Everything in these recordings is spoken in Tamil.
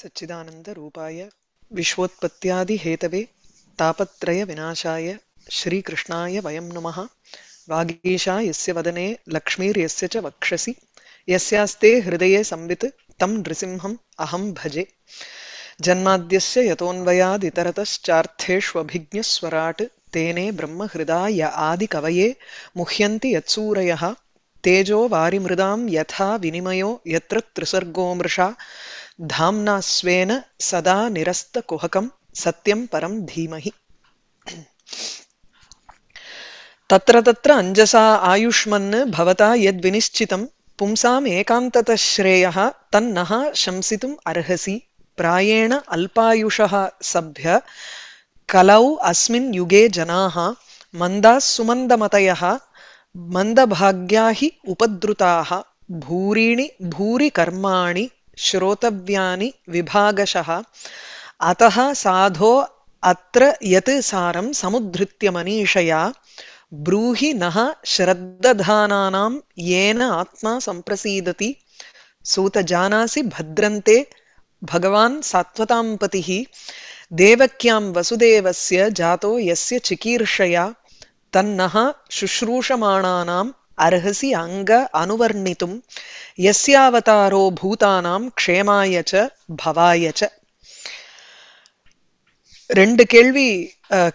सच्चिदानन्दरूपाय विश्वोत्पत्त्यादिहेतवे तापत्रयविनाशाय श्रीकृष्णाय वयं नमः वागीशा यस्य वदने लक्ष्मीर्यस्य च वक्षसि यस्यास्ते हृदये संवित तं नृसिंहम् अहं भजे जन्माद्यस्य यतोऽन्वयादितरतश्चार्थेष्वभिज्ञस्वराट् तेने ब्रह्महृदाय आदिकवये मुह्यन्ति यत्सूरयः तेजो वारिमृदां यथा विनिमयो यत्र त्रिसर्गो मृषा धाम्ना स्वेन सदा निरस्तकुहकं सत्यम परम धीमहि तत्र तत्र अञ्जसा आयुष्मन् भवता यद्विनिश्चितं पुंसाम् एकान्ततः श्रेयः तन्नः शंसितुम् अर्हसि प्रायेण अल्पायुषः सभ्य कलौ अस्मिन् युगे जनाः मन्दाः सुमन्दमतयः मन्दभाग्या हि उपद्रुताः भूरीणि भूरिकर्माणि श्रोतव्यानि विभागशः अतः साधो अत्र यत् सारं समुद्धृत्य मनीषया ब्रूहि नः श्रद्दधानानां येन आत्मा सम्प्रसीदति सूत जानासि भद्रन्ते भगवान् सात्वतां पतिः देवक्यां वसुदेवस्य जातो यस्य चिकीर्षया तन्नः शुश्रूषमाणानां अर्हसि அங்க அனுவர்ணித்தும் எஸ்யாவதாரோ பூதானாம் க்ஷேமாய ச பவாய ச ரெண்டு கேள்வி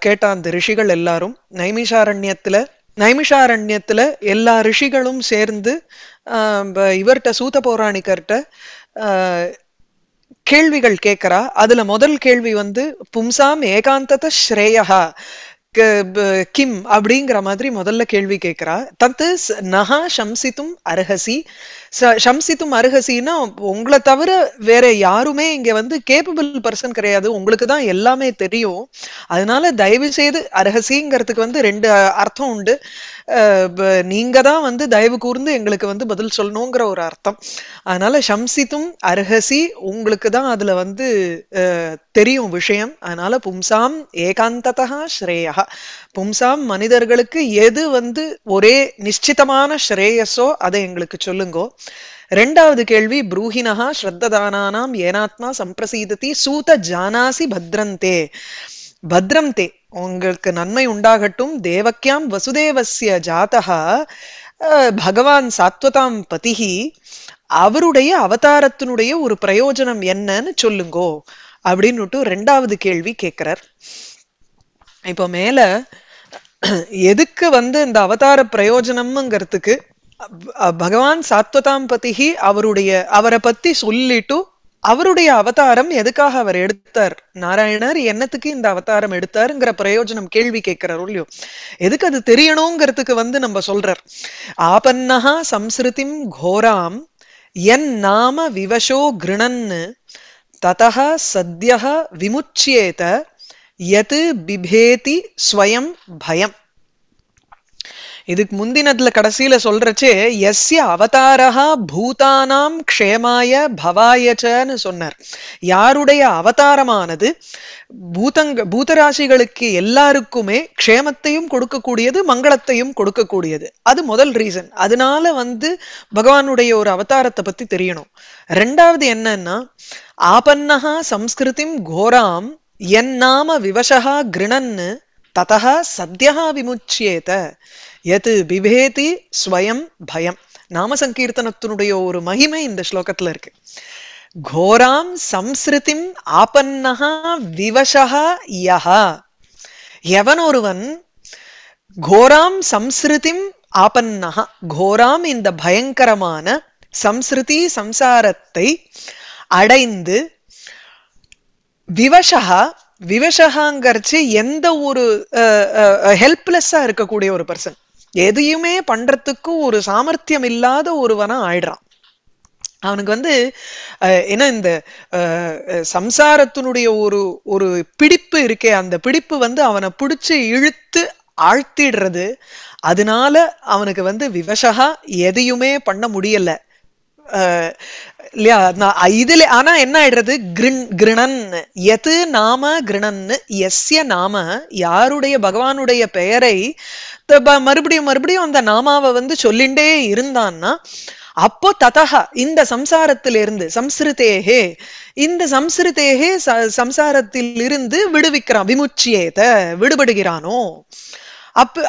கேட்டான் அந்த ரிஷிகள் எல்லாரும் நைமிஷாரண்யத்துல நைமிஷாரண்யத்துல எல்லா ரிஷிகளும் சேர்ந்து இவர்கிட்ட சூத்த போராணிக்கர்கிட்ட கேள்விகள் கேட்கிறா அதுல முதல் கேள்வி வந்து பும்சாம் ஏகாந்தத ஸ்ரேயா கிம் அப்படிங்கிற மாதிரி முதல்ல கேள்வி கேட்கிறா தத்து நகா நஹா சம்சித்தும் அர்ஹசி ஷம்சித்தும் அருகசின்னா உங்களை தவிர வேற யாருமே இங்க வந்து கேப்பபிள் பர்சன் கிடையாது உங்களுக்கு தான் எல்லாமே தெரியும் அதனால தயவு செய்து அருகசிங்கிறதுக்கு வந்து ரெண்டு அர்த்தம் உண்டு நீங்க தான் வந்து தயவு கூர்ந்து எங்களுக்கு வந்து பதில் சொல்லணுங்கிற ஒரு அர்த்தம் அதனால சம்சித்தும் அருகசி உங்களுக்கு தான் அதுல வந்து தெரியும் விஷயம் அதனால பும்சாம் ஏகாந்ததா ஸ்ரேயா பும்சாம் மனிதர்களுக்கு எது வந்து ஒரே நிச்சிதமான ஸ்ரேயஸோ அதை எங்களுக்கு சொல்லுங்கோ ரெண்டாவது கேள்வி புரூஹினஹா ஸ்ரத்ததானாம் ஏனாத்மா சம்பிரசீதத்தி சூத ஜானாசி பத்ரந்தே பத்ரந்தே உங்களுக்கு நன்மை உண்டாகட்டும் தேவக்கியாம் வசுதேவசிய ஜாத்தகா பகவான் சாத்வதாம் பதிஹி அவருடைய அவதாரத்தினுடைய ஒரு பிரயோஜனம் என்னன்னு சொல்லுங்கோ அப்படின்னுட்டு ரெண்டாவது கேள்வி கேட்கிறார் இப்போ மேல எதுக்கு வந்து இந்த அவதார பிரயோஜனம்ங்கிறதுக்கு பகவான் சாத்வதாம் பத்திகி அவருடைய அவரை பத்தி சொல்லிட்டு அவருடைய அவதாரம் எதுக்காக அவர் எடுத்தார் நாராயணர் என்னத்துக்கு இந்த அவதாரம் எடுத்தாருங்கிற பிரயோஜனம் கேள்வி கேட்கிறார் இல்லையோ எதுக்கு அது தெரியணுங்கிறதுக்கு வந்து நம்ம சொல்றார் ஆபன்னஹா சம்ஸ்ருதிம் கோராம் என் நாம விவசோ கிருணன்னு ததா சத்யா விமுச்சியேத எது பிபேதி ஸ்வயம் பயம் இதுக்கு முந்தினத்துல கடைசியில சொல்றச்சு எஸ்ய அவதாரஹா பூதானாம் க்ஷேமாய பவாயச்சன்னு சொன்னார் யாருடைய அவதாரமானது பூதங்க பூதராசிகளுக்கு எல்லாருக்குமே க்ஷேமத்தையும் கொடுக்கக்கூடியது மங்களத்தையும் கொடுக்கக்கூடியது அது முதல் ரீசன் அதனால வந்து பகவானுடைய ஒரு அவதாரத்தை பத்தி தெரியணும் ரெண்டாவது என்னன்னா ஆபன்னஹா சம்ஸ்கிருதிம் கோராம் என் நாம விவசகா கிருணன்னு ததா சத்யஹா விமுச்சியேத எது பிபேதி ஸ்வயம் பயம் நாம சங்கீர்த்தனத்தினுடைய ஒரு மகிமை இந்த ஸ்லோகத்துல இருக்கு கோராம் சம்ஸ்ருதி ஆபன்னஹா விவசா யஹா எவன் ஒருவன் கோராம் சம்ஸ்ருதி ஆபன்னஹா கோராம் இந்த பயங்கரமான சம்ஸ்ருதி சம்சாரத்தை அடைந்து விவசா விவசகாங்கிறச்சு எந்த ஒரு ஹெல்ப்லெஸ்ஸா இருக்கக்கூடிய ஒரு பர்சன் எதையுமே பண்றதுக்கு ஒரு சாமர்த்தியம் இல்லாத ஒருவனா ஆயிடுறான் அவனுக்கு வந்து ஏன்னா இந்த சம்சாரத்தினுடைய ஒரு ஒரு பிடிப்பு இருக்கே அந்த பிடிப்பு வந்து அவனை பிடிச்சு இழுத்து ஆழ்த்திடுறது அதனால அவனுக்கு வந்து விவசகா எதையுமே பண்ண முடியல இல்லையா இதுல ஆனா என்ன ஆயிடுறது கிரின் கிருணன் எது நாம கிருணன்னு எஸ்ய நாம யாருடைய பகவானுடைய பெயரை மறுபடியும் மறுபடியும் அந்த நாமாவை வந்து சொல்லிண்டே இருந்தான்னா அப்போ ததக இந்த சம்சாரத்திலிருந்து சம்ஸ்ருதேகே இந்த சம்ஸ்ருதேகே சம்சாரத்தில் இருந்து விடுவிக்கிறான் விமுச்சியேத விடுபடுகிறானோ அப்ப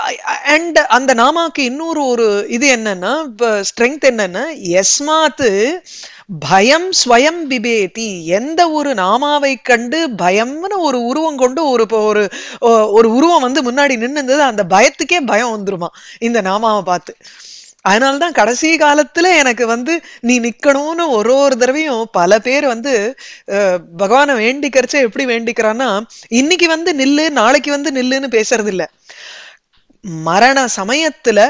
அண்ட் அந்த நாமாக்கு இன்னொரு ஒரு இது என்னன்னா ஸ்ட்ரென்த் என்னன்னா எஸ்மாத்து பயம் ஸ்வயம் பிபேதி எந்த ஒரு நாமாவை கண்டு பயம்னு ஒரு உருவம் கொண்டு ஒரு ஒரு ஒரு உருவம் வந்து முன்னாடி நின்று இருந்தது அந்த பயத்துக்கே பயம் வந்துருமா இந்த நாமாவை பார்த்து அதனால்தான் கடைசி காலத்துல எனக்கு வந்து நீ நிக்கணும்னு ஒரு ஒரு தடவையும் பல பேர் வந்து பகவானை வேண்டிக்கிறச்ச எப்படி வேண்டிக்கிறான்னா இன்னைக்கு வந்து நில்லு நாளைக்கு வந்து நில்லுன்னு பேசுறது இல்லை மரண சமயத்துல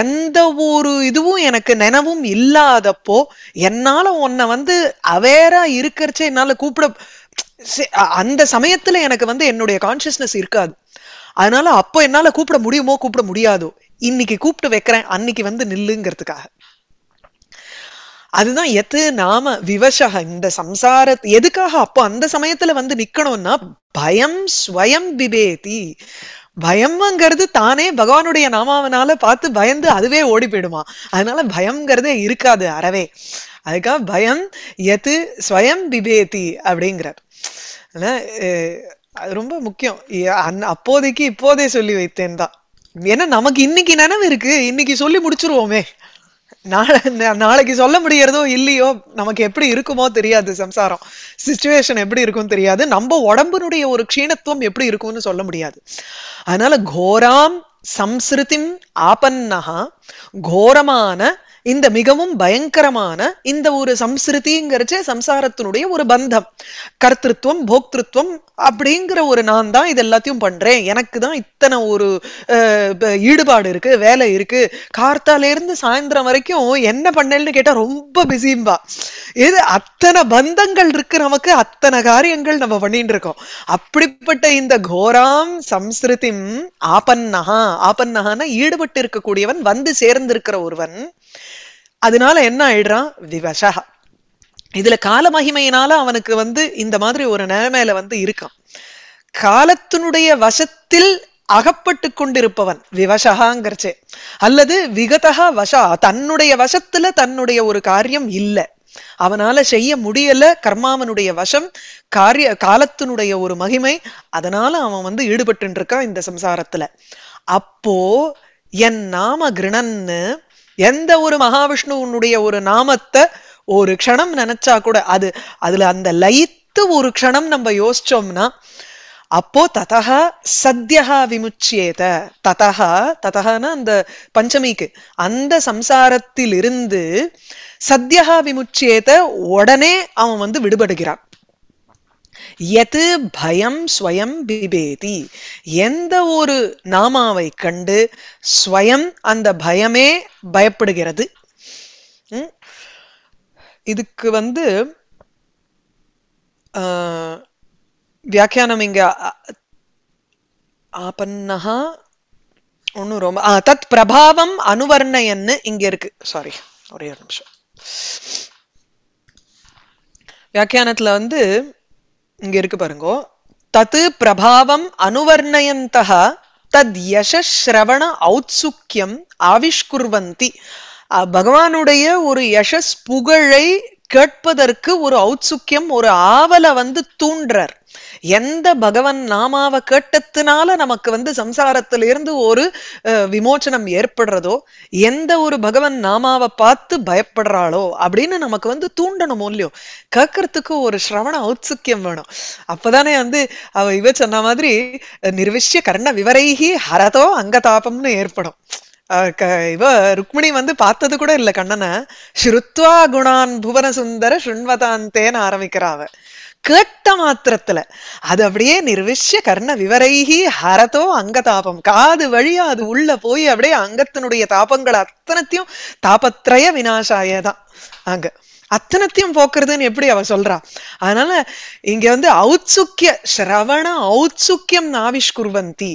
எந்த ஒரு இதுவும் எனக்கு நினைவும் இல்லாதப்போ என்னால உன்னை வந்து அவேரா இருக்கிறச்சே என்னால கூப்பிட அந்த சமயத்துல எனக்கு வந்து என்னுடைய கான்சியஸ்னஸ் இருக்காது அதனால அப்போ என்னால கூப்பிட முடியுமோ கூப்பிட முடியாதோ இன்னைக்கு கூப்பிட்டு வைக்கிறேன் அன்னைக்கு வந்து நில்லுங்கிறதுக்காக அதுதான் எது நாம விவசக இந்த சம்சார எதுக்காக அப்போ அந்த சமயத்துல வந்து நிக்கணும்னா பயம் ஸ்வயம் விபேதி பயம்ங்கிறது தானே பகவானுடைய நாமாவனால பார்த்து பயந்து அதுவே ஓடி போயிடுமா அதனால பயம்ங்கிறதே இருக்காது அறவே அதுக்காக பயம் எது ஸ்வயம் பிபேதி அப்படிங்கிறார் அது ரொம்ப முக்கியம் அந் அப்போதைக்கு இப்போதே சொல்லி வைத்தேன் தான் ஏன்னா நமக்கு இன்னைக்கு நினைவு இருக்கு இன்னைக்கு சொல்லி முடிச்சிருவோமே நாளைக்கு சொல்ல முடியறதோ இல்லையோ நமக்கு எப்படி இருக்குமோ தெரியாது சம்சாரம் சுச்சுவேஷன் எப்படி இருக்கும்னு தெரியாது நம்ம உடம்புனுடைய ஒரு க்ஷீணத்துவம் எப்படி இருக்கும்னு சொல்ல முடியாது அதனால கோராம் சம்ஸ்ருதிம் ஆபன்னகா கோரமான இந்த மிகவும் பயங்கரமான இந்த ஒரு சம்ஸ்கிருதிங்கிறச்ச சம்சாரத்தினுடைய ஒரு பந்தம் கர்த்திருவம் போக்திருத்துவம் அப்படிங்கிற ஒரு நான் தான் இது எல்லாத்தையும் பண்றேன் எனக்கு தான் இத்தனை ஒரு ஈடுபாடு இருக்கு வேலை இருக்கு கார்த்தால இருந்து சாயந்தரம் வரைக்கும் என்ன பண்ணேன்னு கேட்டா ரொம்ப பிஸிம்பா இது அத்தனை பந்தங்கள் இருக்கு நமக்கு அத்தனை காரியங்கள் நம்ம பண்ணிட்டு இருக்கோம் அப்படிப்பட்ட இந்த கோராம் சம்ஸ்கிருதிம் ஆபன்னஹா ஆபன்னஹான ஈடுபட்டு இருக்கக்கூடியவன் வந்து சேர்ந்திருக்கிற ஒருவன் அதனால என்ன ஆயிடுறான் விவசகா இதுல கால மகிமையினால அவனுக்கு வந்து இந்த மாதிரி ஒரு நிலைமையில வந்து இருக்கான் காலத்தினுடைய வசத்தில் அகப்பட்டு கொண்டிருப்பவன் விவசகாங்கிறச்சே அல்லது விகதகா வசா தன்னுடைய வசத்துல தன்னுடைய ஒரு காரியம் இல்லை அவனால செய்ய முடியல கர்மாவனுடைய வசம் காரிய காலத்தினுடைய ஒரு மகிமை அதனால அவன் வந்து ஈடுபட்டு இருக்கான் இந்த சம்சாரத்துல அப்போ என் நாம கிருணன்னு எந்த ஒரு மகாவிஷ்ணுவனுடைய ஒரு நாமத்தை ஒரு க்ஷணம் நினைச்சா கூட அது அதுல அந்த லயித்து ஒரு க்ஷணம் நம்ம யோசிச்சோம்னா அப்போ ததா சத்தியகா விமுச்சியேத ததா ததகானா அந்த பஞ்சமிக்கு அந்த சம்சாரத்தில் இருந்து சத்தியகா விமுச்சியேத உடனே அவன் வந்து விடுபடுகிறான் எது பயம் ஸ்வயம் பிபேதி எந்த ஒரு நாமாவை கண்டு ஸ்வயம் அந்த பயமே பயப்படுகிறது இதுக்கு வந்து வியாக்கியானம் இங்க ஆபன்னஹா ஒன்னும் ரொம்ப தத் பிரபாவம் அனுவர்ணயன்னு இங்க இருக்கு சாரி ஒரே ஒரு நிமிஷம் வியாக்கியானத்துல வந்து இங்க இருக்கு பாருங்கோ தத்து பிரபாவம் அனுவர்ணயந்தா தத் யசஸ்ரவண ஔத்சுக்கியம் ஆவிஷ்குர்வந்தி பகவானுடைய ஒரு யசஸ் புகழை கேட்பதற்கு ஒரு ஔத்சுக்கியம் ஒரு ஆவலை வந்து தூண்டுறார் எந்த பகவன் நாமாவ கேட்டதுனால நமக்கு வந்து சம்சாரத்திலிருந்து ஒரு விமோச்சனம் ஏற்படுறதோ எந்த ஒரு பகவன் நாமாவ பார்த்து பயப்படுறாளோ அப்படின்னு நமக்கு வந்து தூண்டணும் இல்லையோ கேட்கறதுக்கு ஒரு சிரவண ஔத்சுக்கியம் வேணும் அப்பதானே வந்து அவ இவ சொன்ன மாதிரி நிர்விஷ்ய கர்ண விவரைகி ஹரதோ அங்கதாபம்னு ஏற்படும் இவ ருக்மிணி வந்து பார்த்தது கூட இல்ல கண்ணனை ஸ்ருத்வா குணான் புவன சுந்தர சுண்வதாந்தேன்னு ஆரம்பிக்கிறாவ கேட்ட மாத்திரத்துல அது அப்படியே நிர்விஷ்ய கர்ண விவரைகி ஹரதோ அங்கதாபம் காது வழியா அது உள்ள போய் அப்படியே அங்கத்தினுடைய தாபங்கள் அத்தனத்தையும் தாபத்திரய வினாசாயதான் அங்க அத்தனத்தையும் போக்குறதுன்னு எப்படி அவ சொல்றா அதனால இங்க வந்து ஔத்சுக்கிய சிரவண ஔத்சுக்கியம் நாவிஷ்குர்வந்தி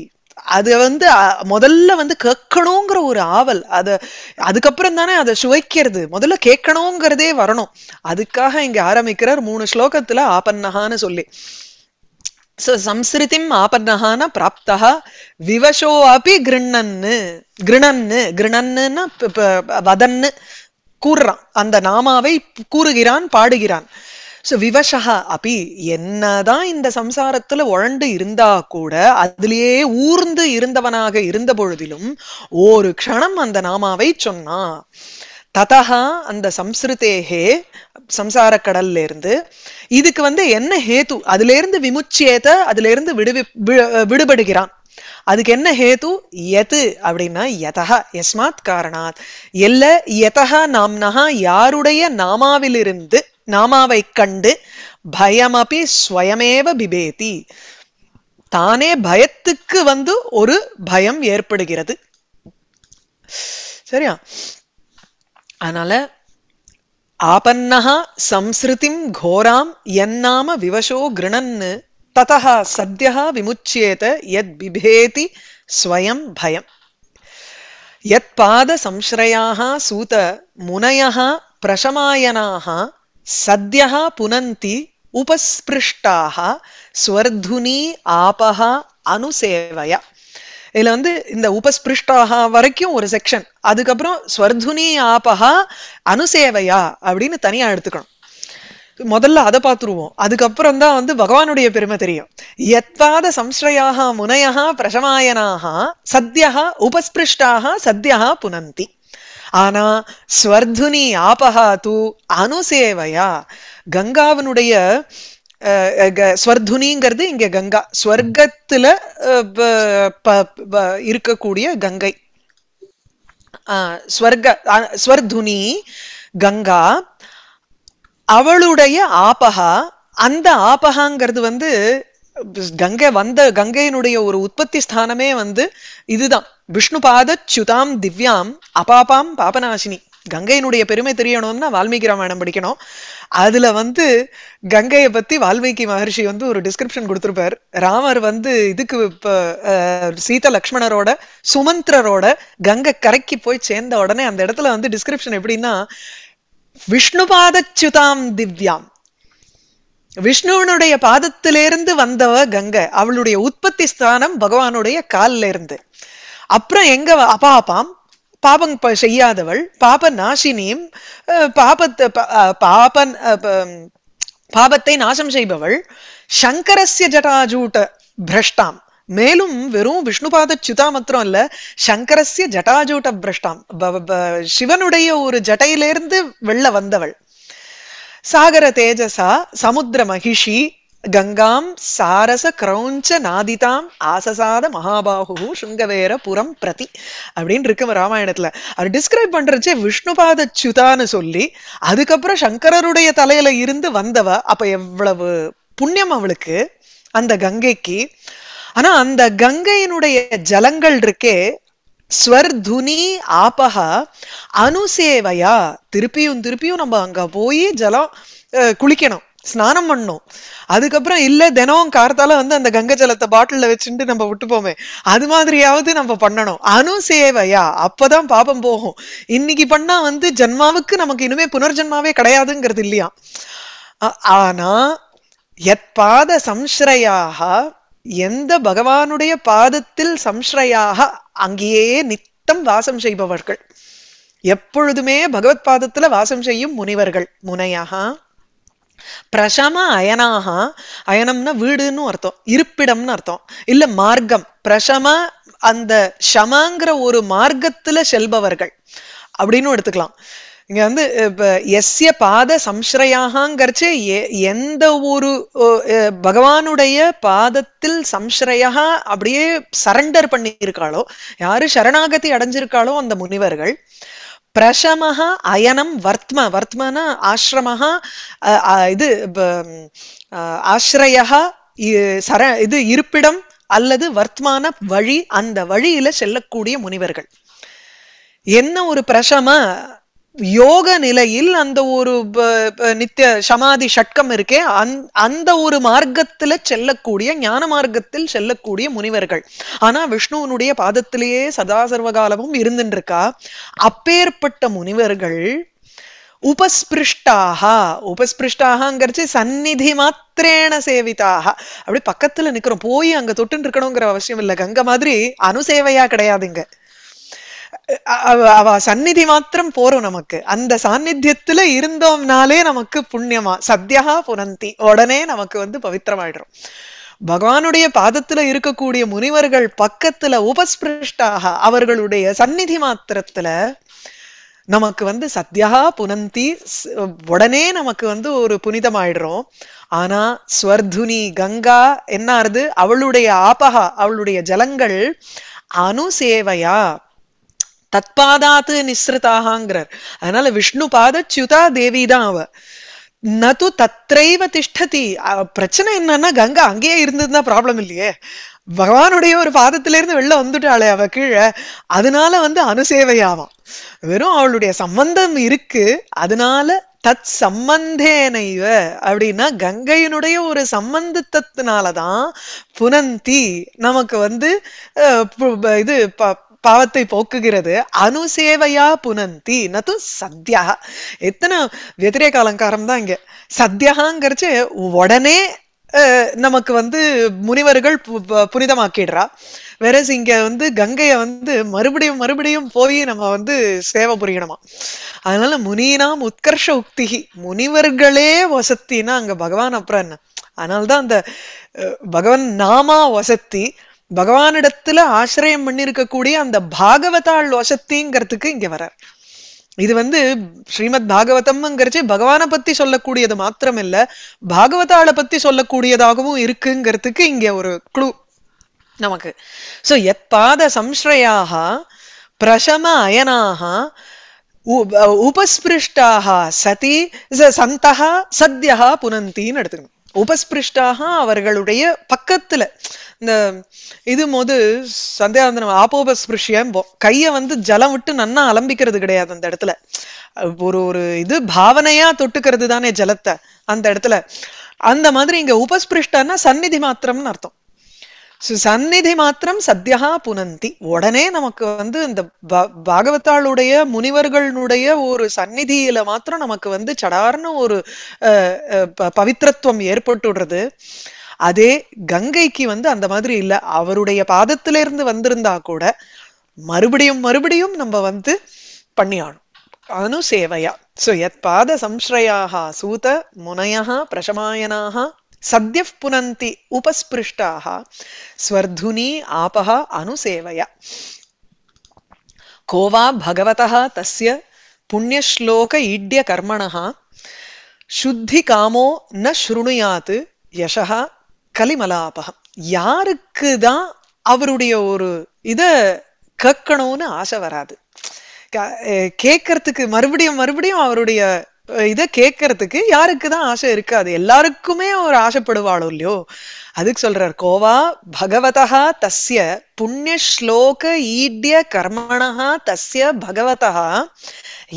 அது வந்து முதல்ல வந்து கேட்கணுங்கிற ஒரு ஆவல் அத அதுக்கப்புறம் தானே அதை சுவைக்கிறது முதல்ல கேட்கணுங்கிறதே வரணும் அதுக்காக இங்க ஆரம்பிக்கிறார் மூணு ஸ்லோகத்துல ஆபன்னகான்னு சொல்லி சோ சம்ஸ்கிருதிம் ஆபன்னகான பிராப்தா விவசோ அபி கிருணன்னு கிருணன்னு கிருணன்னுன்னா வதன்னு கூறுறான் அந்த நாமாவை கூறுகிறான் பாடுகிறான் ஸோ விவசகா அப்படி என்னதான் இந்த சம்சாரத்துல உழண்டு இருந்தா கூட அதுலேயே ஊர்ந்து இருந்தவனாக இருந்த பொழுதிலும் ஒரு க்ஷணம் அந்த நாமாவை சொன்னா ததஹா அந்த சம்ஸ்ருதேகே சம்சார கடல்ல இருந்து இதுக்கு வந்து என்ன ஹேத்து அதுல இருந்து விமுச்சியத அதுல இருந்து விடுவி விடுபடுகிறான் அதுக்கு என்ன ஹேத்து எது அப்படின்னா யதஹா எஸ்மாத் காரணாத் எல்ல யதஹா நாம்னஹா யாருடைய நாமாவிலிருந்து நாமாவை கண்டு பயமபி ஸ்வயமேவ பிபேதி தானே பயத்துக்கு வந்து ஒரு பயம் ஏற்படுகிறது சரியா அதனால ஆபன்னஹா சம்ஸ்ருதிம் கோராம் என்னாம விவசோ கிருணன்னு ததா சத்யா விமுச்சியேத எத் பிபேதி ஸ்வயம் பயம் எத் பாத சம்ஸ்ரயாக சூத முனய பிரசமாயனாக சத்யா புனந்தி உபஸ்பிருஷ்டாக ஸ்வர்துனி ஆபஹா அனுசேவையா இதுல வந்து இந்த உபஸ்பிருஷ்டாக வரைக்கும் ஒரு செக்ஷன் அதுக்கப்புறம் ஸ்வர்துனி ஆபஹா அனுசேவையா அப்படின்னு தனியா எடுத்துக்கணும் முதல்ல அதை பார்த்துருவோம் அதுக்கப்புறம் தான் வந்து பகவானுடைய பெருமை தெரியும் எத்தாத சம்ஸ்ரயாக முனையா பிரசமாயனாக சத்யா உபஸ்பிருஷ்டாக சத்யா புனந்தி ஆனா ஸ்வர்துனி ஆபஹா தூ அனுசேவையா கங்காவனுடைய ஸ்வர்துனிங்கிறது இங்க கங்கா ஸ்வர்க்கத்துல இருக்கக்கூடிய கங்கை ஸ்வர்துனி கங்கா அவளுடைய ஆபஹா அந்த ஆபஹாங்கிறது வந்து கங்கை வந்த கங்கையினுடைய ஒரு உற்பத்தி ஸ்தானமே வந்து இதுதான் விஷ்ணு பாத சுதாம் திவ்யாம் அபாபாம் பாபநாசினி கங்கையினுடைய பெருமை தெரியணும்னா வால்மீகி ராமாயணம் படிக்கணும் அதுல வந்து கங்கையை பத்தி வால்மீகி மகர்ஷி வந்து ஒரு டிஸ்கிரிப்ஷன் கொடுத்திருப்பார் ராமர் வந்து இதுக்கு இப்போ சீத லக்ஷ்மணரோட சுமந்திரரோட கங்கை கரைக்கு போய் சேர்ந்த உடனே அந்த இடத்துல வந்து டிஸ்கிரிப்ஷன் எப்படின்னா விஷ்ணுபாத சுதாம் திவ்யாம் விஷ்ணுவனுடைய பாதத்திலிருந்து வந்தவ கங்க அவளுடைய உற்பத்தி ஸ்தானம் பகவானுடைய கால்ல இருந்து அப்புறம் எங்க அபாபாம் பாபம் செய்யாதவள் பாப நாசினியும் பாபத்தை பாபத்தை நாசம் செய்பவள் சங்கரஸ்ய ஜட்டாஜூட்ட பிரஷ்டாம் மேலும் வெறும் விஷ்ணுபாத சுதா மாத்திரம் இல்ல சங்கரஸ்ய ஜட்டாஜூட்ட பிரஷ்டாம் சிவனுடைய ஒரு ஜட்டையிலிருந்து வெளில வந்தவள் சாகர தேஜசா சமுத்திர மகிஷி கங்காம் சாரச கிரௌஞ்ச நாதிதாம் ஆசசாத மகாபாகு சுங்கவேர புறம் பிரதி அப்படின்னு இருக்கு ராமாயணத்துல அவர் டிஸ்கிரைப் பண்றச்சே விஷ்ணுபாத சுதான்னு சொல்லி அதுக்கப்புறம் சங்கரருடைய தலையில இருந்து வந்தவ அப்ப எவ்வளவு புண்ணியம் அவளுக்கு அந்த கங்கைக்கு ஆனா அந்த கங்கையினுடைய ஜலங்கள் இருக்கே ஸ்வர்துனி ஆபகா அனுசேவையா திருப்பியும் திருப்பியும் நம்ம அங்க போய் ஜலம் குளிக்கணும் ஸ்நானம் பண்ணும் அதுக்கப்புறம் இல்ல தினம் கார்த்தால வந்து அந்த கங்க ஜலத்தை பாட்டில வச்சுட்டு நம்ம விட்டுப்போமே அது மாதிரியாவது நம்ம பண்ணணும் அணு சேவையா அப்பதான் பாபம் போகும் இன்னைக்கு பண்ணா வந்து ஜென்மாவுக்கு நமக்கு இனிமே புனர்ஜென்மாவே கிடையாதுங்கிறது இல்லையா ஆனா எத் பாத சம்ஸ்ரயாக எந்த பகவானுடைய பாதத்தில் சம்ஸ்ரையாக அங்கேயே நித்தம் வாசம் செய்பவர்கள் எப்பொழுதுமே பகவத் பாதத்துல வாசம் செய்யும் முனிவர்கள் முனையாக பிரசம அயனாக அயனம்னா வீடுன்னு அர்த்தம் இருப்பிடம்னு அர்த்தம் இல்ல மார்க்கம் பிரசம அந்த ஷமாங்கிற ஒரு மார்க்கத்துல செல்பவர்கள் அப்படின்னு எடுத்துக்கலாம் இங்க வந்து இப்ப எஸ்ய பாத சம்ஸ்ரயாகங்கிறச்சு எந்த ஒரு பகவானுடைய பாதத்தில் சம்ஸ்ரயா அப்படியே சரண்டர் பண்ணியிருக்காளோ யாரு சரணாகதி அடைஞ்சிருக்காளோ அந்த முனிவர்கள் பிரசமஹா அயனம் வர்த்ம வர்த்மனா ஆசிரமஹா இது ஆசிரயா சர இது இருப்பிடம் அல்லது வர்த்மான வழி அந்த வழியில செல்லக்கூடிய முனிவர்கள் என்ன ஒரு பிரசம யோக நிலையில் அந்த ஒரு நித்திய சமாதி ஷட்கம் இருக்கே அந் அந்த ஒரு மார்க்கத்துல செல்லக்கூடிய ஞான மார்க்கத்தில் செல்லக்கூடிய முனிவர்கள் ஆனா விஷ்ணுவனுடைய பாதத்திலேயே சதாசர்வகாலமும் சர்வகாலமும் இருந்துருக்கா அப்பேற்பட்ட முனிவர்கள் உபஸ்பிருஷ்டாக உபஸ்பிருஷ்டாகங்கிறச்சு சந்நிதி மாத்திரேன சேவிதாக அப்படி பக்கத்துல நிக்கிறோம் போய் அங்க தொட்டுன்னு இருக்கணுங்கிற அவசியம் இல்லை கங்க மாதிரி அனுசேவையா கிடையாதுங்க அவ சந்நிதி மாத்திரம் போறோம் நமக்கு அந்த சாநித்தியத்துல இருந்தோம்னாலே நமக்கு புண்ணியமா சத்யா புனந்தி உடனே நமக்கு வந்து பவித்திரமாயிடும் பகவானுடைய பாதத்துல இருக்கக்கூடிய முனிவர்கள் பக்கத்துல உபஸ்பிருஷ்டாக அவர்களுடைய சந்நிதி மாத்திரத்துல நமக்கு வந்து சத்யா புனந்தி உடனே நமக்கு வந்து ஒரு புனிதமாயிடுறோம் ஆனா ஸ்வர்துனி கங்கா என்னாருது அவளுடைய ஆபகா அவளுடைய ஜலங்கள் அனுசேவையா தத்பாதாத்து நிஸ்ருதாகாங்கிறார் அதனால விஷ்ணு பாத சுதா தேவி தான் அவ நது தத்ரைவ திஷ்டதி பிரச்சனை என்னன்னா கங்கா அங்கேயே இருந்ததுன்னா ப்ராப்ளம் இல்லையே பகவானுடைய ஒரு பாதத்திலிருந்து வெளில வந்துட்டாளே அவ கீழே அதனால வந்து அனுசேவையாவாம் வெறும் அவளுடைய சம்பந்தம் இருக்கு அதனால தத் சம்பந்தேனைவ அப்படின்னா கங்கையினுடைய ஒரு சம்பந்தத்தினாலதான் புனந்தி நமக்கு வந்து இது பாவத்தை போக்குகிறது அனுசேவையா புனந்தி நத்து சத்யா எத்தனை வெதிரேக அலங்காரம் தான் இங்க சத்யாங்கிறச்சு உடனே நமக்கு வந்து முனிவர்கள் புனிதமாக்கிடுறா வெரஸ் இங்க வந்து கங்கைய வந்து மறுபடியும் மறுபடியும் போய் நம்ம வந்து சேவை புரியணுமா அதனால முனினா உத்கர்ஷ உக்திகி முனிவர்களே வசத்தின்னா அங்க பகவான் அப்புறம் என்ன அதனால்தான் அந்த பகவான் நாமா வசத்தி பகவானிடத்துல ஆசிரியம் பண்ணியிருக்கக்கூடிய அந்த பாகவதாள் வசத்திங்கிறதுக்கு இங்க வர்றார் இது வந்து ஸ்ரீமத் பாகவதம்ங்கிறச்சு பகவானை பத்தி சொல்லக்கூடியது மாத்திரம் இல்ல பாகவதாளை பத்தி சொல்லக்கூடியதாகவும் இருக்குங்கிறதுக்கு இங்க ஒரு குழு நமக்கு சோ எத் பாத சம்ஸ்ரயாக பிரசம அயனாக உபஸ்பிருஷ்டாக சதி சந்தகா சத்யா புனந்தின்னு எடுத்துக்கணும் உபஸ்பிருஷ்டாக அவர்களுடைய பக்கத்துல இந்த இது போது சந்தேகாந்தனம் ஆபோபஸ்பிருஷ்யம்போம் கையை வந்து ஜலம் விட்டு நன்னா அலம்பிக்கிறது கிடையாது அந்த இடத்துல ஒரு ஒரு இது பாவனையா தொட்டுக்கிறது தானே ஜலத்தை அந்த இடத்துல அந்த மாதிரி இங்க உபஸ்பிருஷ்டான்னா சந்நிதி மாத்திரம்னு அர்த்தம் சந்நிதி மாத்திரம் சத்தியகா புனந்தி உடனே நமக்கு வந்து இந்த பாகவத்தாளுடைய முனிவர்களுடைய ஒரு சந்நிதியில மாத்திரம் நமக்கு வந்து சடார்னு ஒரு பவித்திரத்துவம் ஏற்பட்டுடுறது அதே கங்கைக்கு வந்து அந்த மாதிரி இல்ல அவருடைய பாதத்திலிருந்து வந்திருந்தா கூட மறுபடியும் மறுபடியும் நம்ம வந்து பண்ணியாணும் அனு சேவையா சோ எத் பாத சம்ஸ்ரயாக சூத முனையா பிரசமாயனாக சத்ய புனந்தி உபஸ்பிருஷ்டாக ஸ்வர்துனி स्वर्धुनी आपः கோவா को वा புண்ணியஸ்லோக ஈட்ய கர்மணா சுத்தி காமோ ந ஸ்ருணுயாத்து யசா கலிமலாபக யாருக்கு தான் அவருடைய ஒரு இதை கேட்கணும்னு ஆசை வராது கேட்கறதுக்கு மறுபடியும் மறுபடியும் அவருடைய இதை கேட்கறதுக்கு யாருக்கு தான் ஆசை இருக்காது எல்லாருக்குமே ஒரு ஆசைப்படுவாளோ இல்லையோ அதுக்கு சொல்றார் கோவா பகவதா தஸ்ய புண்ணிய ஸ்லோக ஈட்ய கர்மணா தஸ்ய பகவதா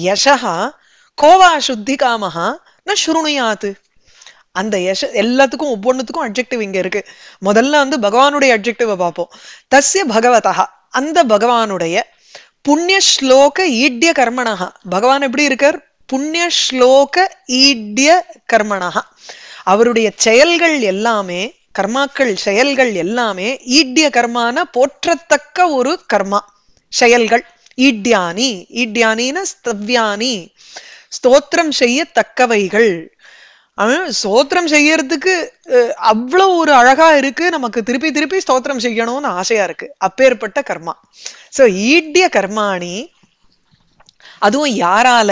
யசா கோவா சுத்தி காமஹா ந சுருணுயாத்து அந்த யஷ எல்லாத்துக்கும் ஒவ்வொன்றுத்துக்கும் அப்ஜெக்டிவ் இங்க இருக்கு முதல்ல வந்து பகவானுடைய அப்ஜெக்டிவை பார்ப்போம் தஸ்ய பகவதா அந்த பகவானுடைய புண்ணிய ஸ்லோக ஈட்ய கர்மணா பகவான் எப்படி இருக்கார் புண்ணிய ஸ்லோக ஈடிய கர்மணா அவருடைய செயல்கள் எல்லாமே கர்மாக்கள் செயல்கள் எல்லாமே ஈடிய கர்மான போற்றத்தக்க ஒரு கர்மா செயல்கள் ஈட்யானி ஈட்யானின ஸ்தவ்யானி ஸ்தோத்திரம் செய்ய தக்கவைகள் ஸ்தோத்திரம் செய்யறதுக்கு அவ்வளோ ஒரு அழகா இருக்கு நமக்கு திருப்பி திருப்பி ஸ்தோத்திரம் செய்யணும்னு ஆசையா இருக்கு அப்பேற்பட்ட கர்மா ஸோ ஈட்ய கர்மாணி அதுவும் யாரால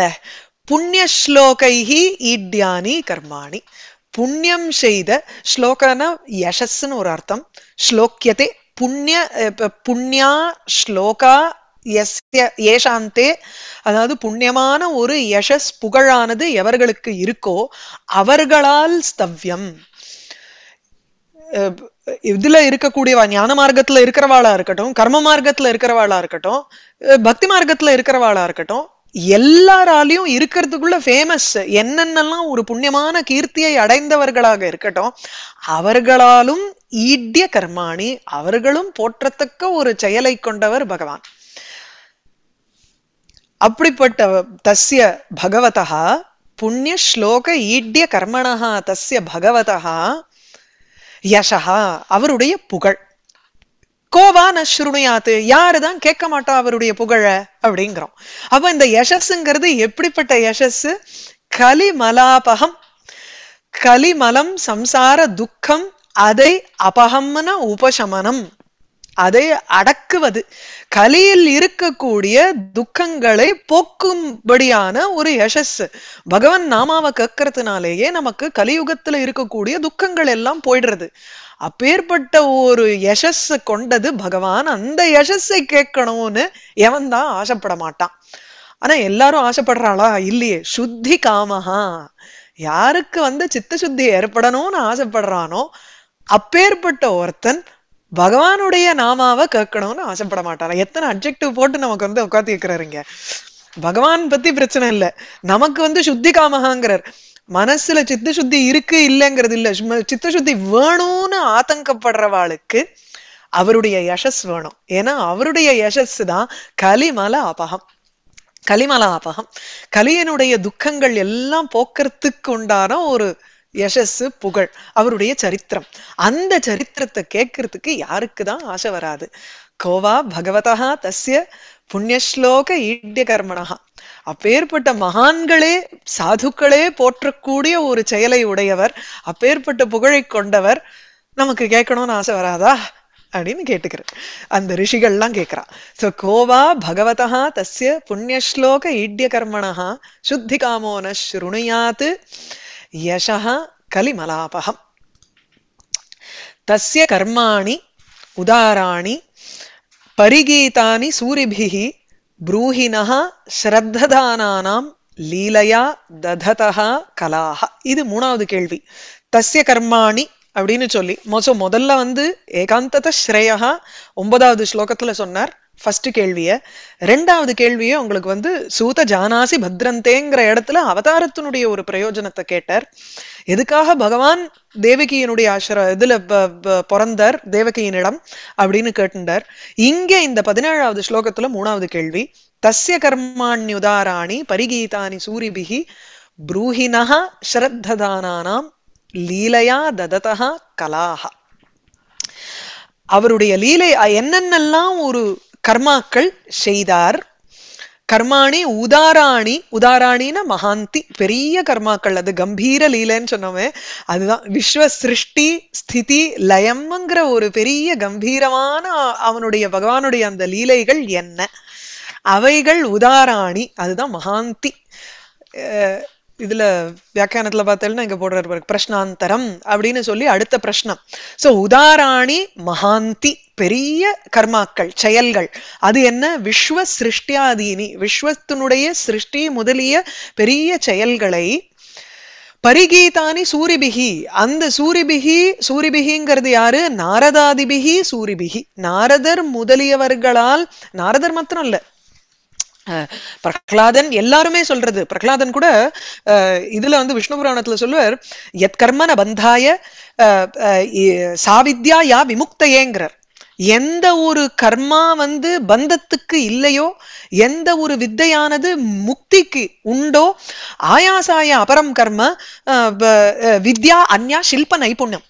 புண்ணியஸ்லோகைஹி ஈட்யானி கர்மாணி புண்ணியம் செய்த ஸ்லோகனா யசஸ்ன்னு ஒரு அர்த்தம் ஸ்லோக்கியத்தை புண்ணிய புண்ணியா ஸ்லோகா எஸ்ய ஏஷாந்தே அதாவது புண்ணியமான ஒரு யசஸ் புகழானது எவர்களுக்கு இருக்கோ அவர்களால் ஸ்தவ்யம் இதுல இருக்கக்கூடிய ஞான மார்க்கத்துல இருக்கிறவாளா இருக்கட்டும் கர்ம மார்க்கத்துல இருக்கிறவாளா இருக்கட்டும் பக்தி மார்க்கத்துல இருக்கிறவாளா இருக்கட்டும் எல்லாராலையும் இருக்கிறதுக்குள்ள ஃபேமஸ் என்னென்னலாம் ஒரு புண்ணியமான கீர்த்தியை அடைந்தவர்களாக இருக்கட்டும் அவர்களாலும் ஈட்டிய கர்மாணி அவர்களும் போற்றத்தக்க ஒரு செயலை கொண்டவர் பகவான் அப்படிப்பட்ட தஸ்ய பகவதா புண்ணிய ஸ்லோக ஈட்டிய கர்மணா தஸ்ய பகவதா யசஹா அவருடைய புகழ் கோவான ஸ்ருணியாத்து யாரு தான் கேட்க மாட்டா அவருடைய புகழ அப்படிங்கிறோம் அப்ப இந்த யசஸ்ங்கிறது எப்படிப்பட்ட யசஸ் கலிமலாபகம் கலிமலம் சம்சார துக்கம் அதை அபகம்ன உபசமனம் அதை அடக்குவது கலியில் இருக்கக்கூடிய துக்கங்களை போக்கும்படியான ஒரு யசஸ் பகவான் நாமாவை கேட்கறதுனாலேயே நமக்கு கலியுகத்துல இருக்கக்கூடிய துக்கங்கள் எல்லாம் போயிடுறது அப்பேற்பட்ட ஒரு யசஸ் கொண்டது பகவான் அந்த யசஸ்ஸை கேட்கணும்னு எவன் தான் ஆசைப்பட மாட்டான் ஆனா எல்லாரும் ஆசைப்படுறாளா இல்லையே சுத்தி காமஹா யாருக்கு வந்து சித்த சுத்தி ஏற்படணும்னு ஆசைப்படுறானோ அப்பேற்பட்ட ஒருத்தன் பகவானுடைய நாமாவை கேட்கணும்னு ஆசைப்பட மாட்டாரா எத்தனை அப்ஜெக்டிவ் போட்டு நமக்கு வந்து உட்காந்து இருக்கிறாருங்க பகவான் பத்தி பிரச்சனை இல்லை நமக்கு வந்து சுத்தி காமகாங்கிறார் மனசுல சித்த சுத்தி இருக்கு இல்லைங்கிறது இல்ல சித்த சுத்தி வேணும்னு ஆதங்கப்படுறவாளுக்கு அவருடைய யசஸ் வேணும் ஏன்னா அவருடைய யசஸ் தான் கலிமல அபகம் கலிமல அபகம் கலியனுடைய துக்கங்கள் எல்லாம் போக்குறதுக்கு உண்டான ஒரு யசஸ்ஸு புகழ் அவருடைய சரித்திரம் அந்த சரித்திரத்தை கேட்கறதுக்கு யாருக்கு தான் ஆசை வராது கோவா பகவதா தஸ்ய புண்ணியஸ்லோக ஈட்ய கர்மணா அப்பேற்பட்ட மகான்களே சாதுக்களே போற்றக்கூடிய ஒரு செயலை உடையவர் அப்பேற்பட்ட புகழை கொண்டவர் நமக்கு கேட்கணும்னு ஆசை வராதா அப்படின்னு கேட்டுக்கிறேன் அந்த ரிஷிகள்லாம் கேட்கிறான் ஸோ கோவா பகவதா தஸ்ய புண்ணியஸ்லோக ஈட்ய கர்மணா சுத்தி காமோன ஸ்ருணுயாத்து யசஹ கலிமலாபகம் தஸ்ய கர்மாணி உதாராணி பரிகீதானி சூரிபிகி ப்ரூஹினः ஸ்ரத்ததானானாம் லீலையா தததா கலாக இது மூணாவது கேள்வி தஸ்ய கர்மாணி அப்படின்னு சொல்லி மோசம் முதல்ல வந்து ஏகாந்தத ஸ்ரேயா ஒன்பதாவது ஸ்லோகத்துல சொன்னார் ஃபர்ஸ்ட் கேள்வியை ரெண்டாவது கேள்வியை உங்களுக்கு வந்து சூத ஜானாசி பத்ரந்தேங்கிற இடத்துல அவதாரத்தினுடைய ஒரு பிரயோஜனத்தை கேட்டார் எதுக்காக பகவான் தேவகியினுடைய ஆசிர இதுல பிறந்தார் தேவகியினிடம் அப்படின்னு கேட்டுட்டார் இங்கே இந்த பதினேழாவது ஸ்லோகத்துல மூணாவது கேள்வி தஸ்ய கர்மாண்யுதாராணி பரிகீதானி சூரிபிகி புரூஹினா ஸ்ரத்ததானாம் லீலையா தததா கலாஹா அவருடைய லீலை என்னென்னலாம் ஒரு கர்மாக்கள் செய்தார் கர்மாணி உதாராணி உதாராணின்னா மகாந்தி பெரிய கர்மாக்கள் அது கம்பீர லீலைன்னு சொன்னோமே அதுதான் விஸ்வ சிருஷ்டி ஸ்திதி லயம்ங்கிற ஒரு பெரிய கம்பீரமான அவனுடைய பகவானுடைய அந்த லீலைகள் என்ன அவைகள் உதாராணி அதுதான் மகாந்தி இதுல வியாக்கியானத்துல பார்த்தேன்னா இங்க போடுறாரு பிரஷ்னாந்தரம் அப்படின்னு சொல்லி அடுத்த பிரஷ்னம் சோ உதாராணி மகாந்தி பெரிய கர்மாக்கள் செயல்கள் அது என்ன விஸ்வ சிருஷ்டியாதீனி விஸ்வத்தினுடைய சிருஷ்டி முதலிய பெரிய செயல்களை பரிகீதானி சூரிபிகி அந்த சூரிபிகி சூரிபிகிங்கிறது யாரு நாரதாதிபிகி சூரிபிகி நாரதர் முதலியவர்களால் நாரதர் மாத்திரம் இல்லை பிரகலாதன் எல்லாருமே சொல்றது பிரகலாதன் கூட இதுல வந்து விஷ்ணு புராணத்துல சொல்லுவார் எத் பந்தாய சாவித்யா யா விமுக்தையேங்கிறார் எந்த ஒரு கர்மா வந்து பந்தத்துக்கு இல்லையோ எந்த ஒரு வித்தையானது முக்திக்கு உண்டோ ஆயாசாய அபரம் கர்ம வித்யா அந்யா சில்ப நைபுண்ணியம்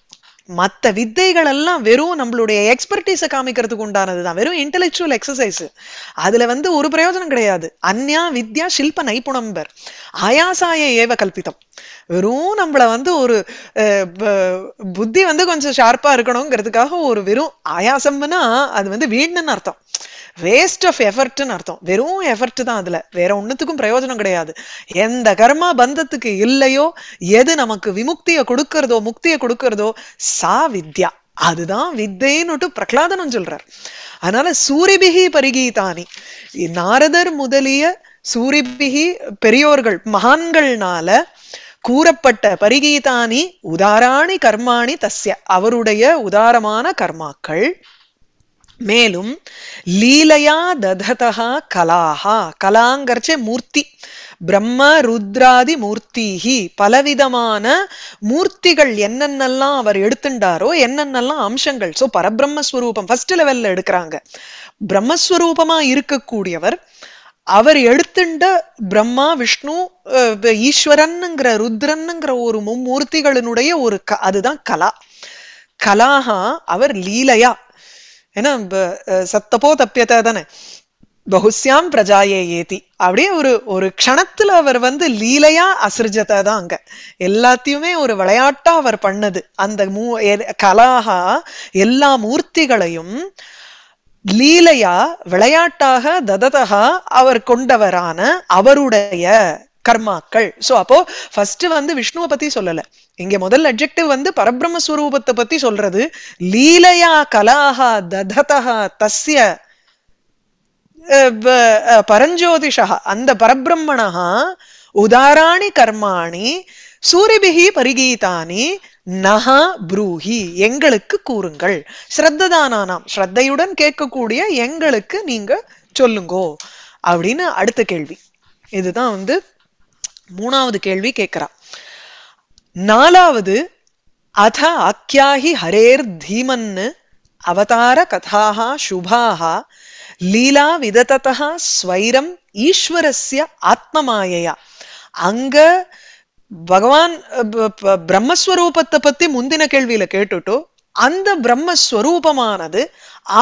மற்ற வித்தைகள் எல்லாம் வெறும் நம்மளுடைய எக்ஸ்பர்டீஸை காமிக்கிறதுக்கு உண்டானது தான் வெறும் இன்டலெக்சுவல் எக்ஸசைஸ் அதுல வந்து ஒரு பிரயோஜனம் கிடையாது அந்யா வித்யா சில்ப பெர் ஆயாசாய ஏவ கல்பிதம் வெறும் நம்மளை வந்து ஒரு புத்தி வந்து கொஞ்சம் ஷார்ப்பா இருக்கணுங்கிறதுக்காக ஒரு வெறும் ஆயாசம்னா அது வந்து வீடுன்னு அர்த்தம் வேஸ்ட் ஆஃப் எஃபர்ட்னு அர்த்தம் வெறும் எஃபர்ட் தான் அதுல வேற ஒன்னுத்துக்கும் பிரயோஜனம் கிடையாது எந்த கர்மா பந்தத்துக்கு இல்லையோ எது நமக்கு விமுக்தியை கொடுக்கறதோ முக்தியை கொடுக்கறதோ சா வித்யா அதுதான் வித்தைன்னுட்டு பிரகலாதனம் சொல்றார் அதனால சூரிபிகி பரிகீதானி நாரதர் முதலிய சூரிபிகி பெரியோர்கள் மகான்கள்னால கூறப்பட்ட பரிகீதானி உதாராணி கர்மாணி தஸ்ய அவருடைய உதாரமான கர்மாக்கள் மேலும் லீலையா தததா கலாஹா கலாங்கர்ச்சே மூர்த்தி பிரம்ம ருத்ராதி மூர்த்திஹி பலவிதமான மூர்த்திகள் என்னென்னலாம் அவர் எடுத்துண்டாரோ என்னென்னலாம் அம்சங்கள் ஸோ பரபிரம்மஸ்வரூபம் ஃபர்ஸ்ட் லெவல்ல எடுக்கிறாங்க பிரம்மஸ்வரூபமா இருக்கக்கூடியவர் அவர் எடுத்துண்ட பிரம்மா விஷ்ணு ஈஸ்வரன்னுங்கிற ருத்ரன்னுங்கிற ஒரு மும்மூர்த்திகளினுடைய ஒரு அதுதான் கலா கலாஹா அவர் லீலையா ஏன்னா சத்தப்போ தப்பியத்தை தானே பகுஸ்யாம் பிரஜாயே ஏத்தி அப்படியே ஒரு ஒரு க்ஷணத்துல அவர் வந்து லீலையா அசிர்ஜத்தை தான் அங்க எல்லாத்தையுமே ஒரு விளையாட்டா அவர் பண்ணது அந்த மூ கலாகா எல்லா மூர்த்திகளையும் லீலையா விளையாட்டாக தததகா அவர் கொண்டவரான அவருடைய கர்மாக்கள் ஸோ அப்போ ஃபர்ஸ்ட் வந்து விஷ்ணுவை பத்தி சொல்லல இங்க முதல் அப்ஜெக்டிவ் வந்து பரபிரம்ம ஸ்வரூபத்தை பத்தி சொல்றது லீலையா கலாஹா தததா தஸ்ய பரஞ்சோதிஷா அந்த பரபிரம்மணா உதாராணி கர்மாணி சூரிபிகி பரிகீதானி நகா புரூஹி எங்களுக்கு கூறுங்கள் ஸ்ரத்ததானாம் ஸ்ரத்தையுடன் கேட்கக்கூடிய எங்களுக்கு நீங்க சொல்லுங்கோ அப்படின்னு அடுத்த கேள்வி இதுதான் வந்து மூணாவது கேள்வி கேட்கிறா நாலாவது அத ஆக்கியாஹி ஹரேர் தீமன்னு அவதார கதாக சுபாக லீலா விததா ஸ்வைரம் ஈஸ்வரஸ்ய ஆத்மமாயையா அங்க பகவான் பிரம்மஸ்வரூபத்தை பத்தி முந்தின கேள்வியில கேட்டுட்டு அந்த பிரம்மஸ்வரூபமானது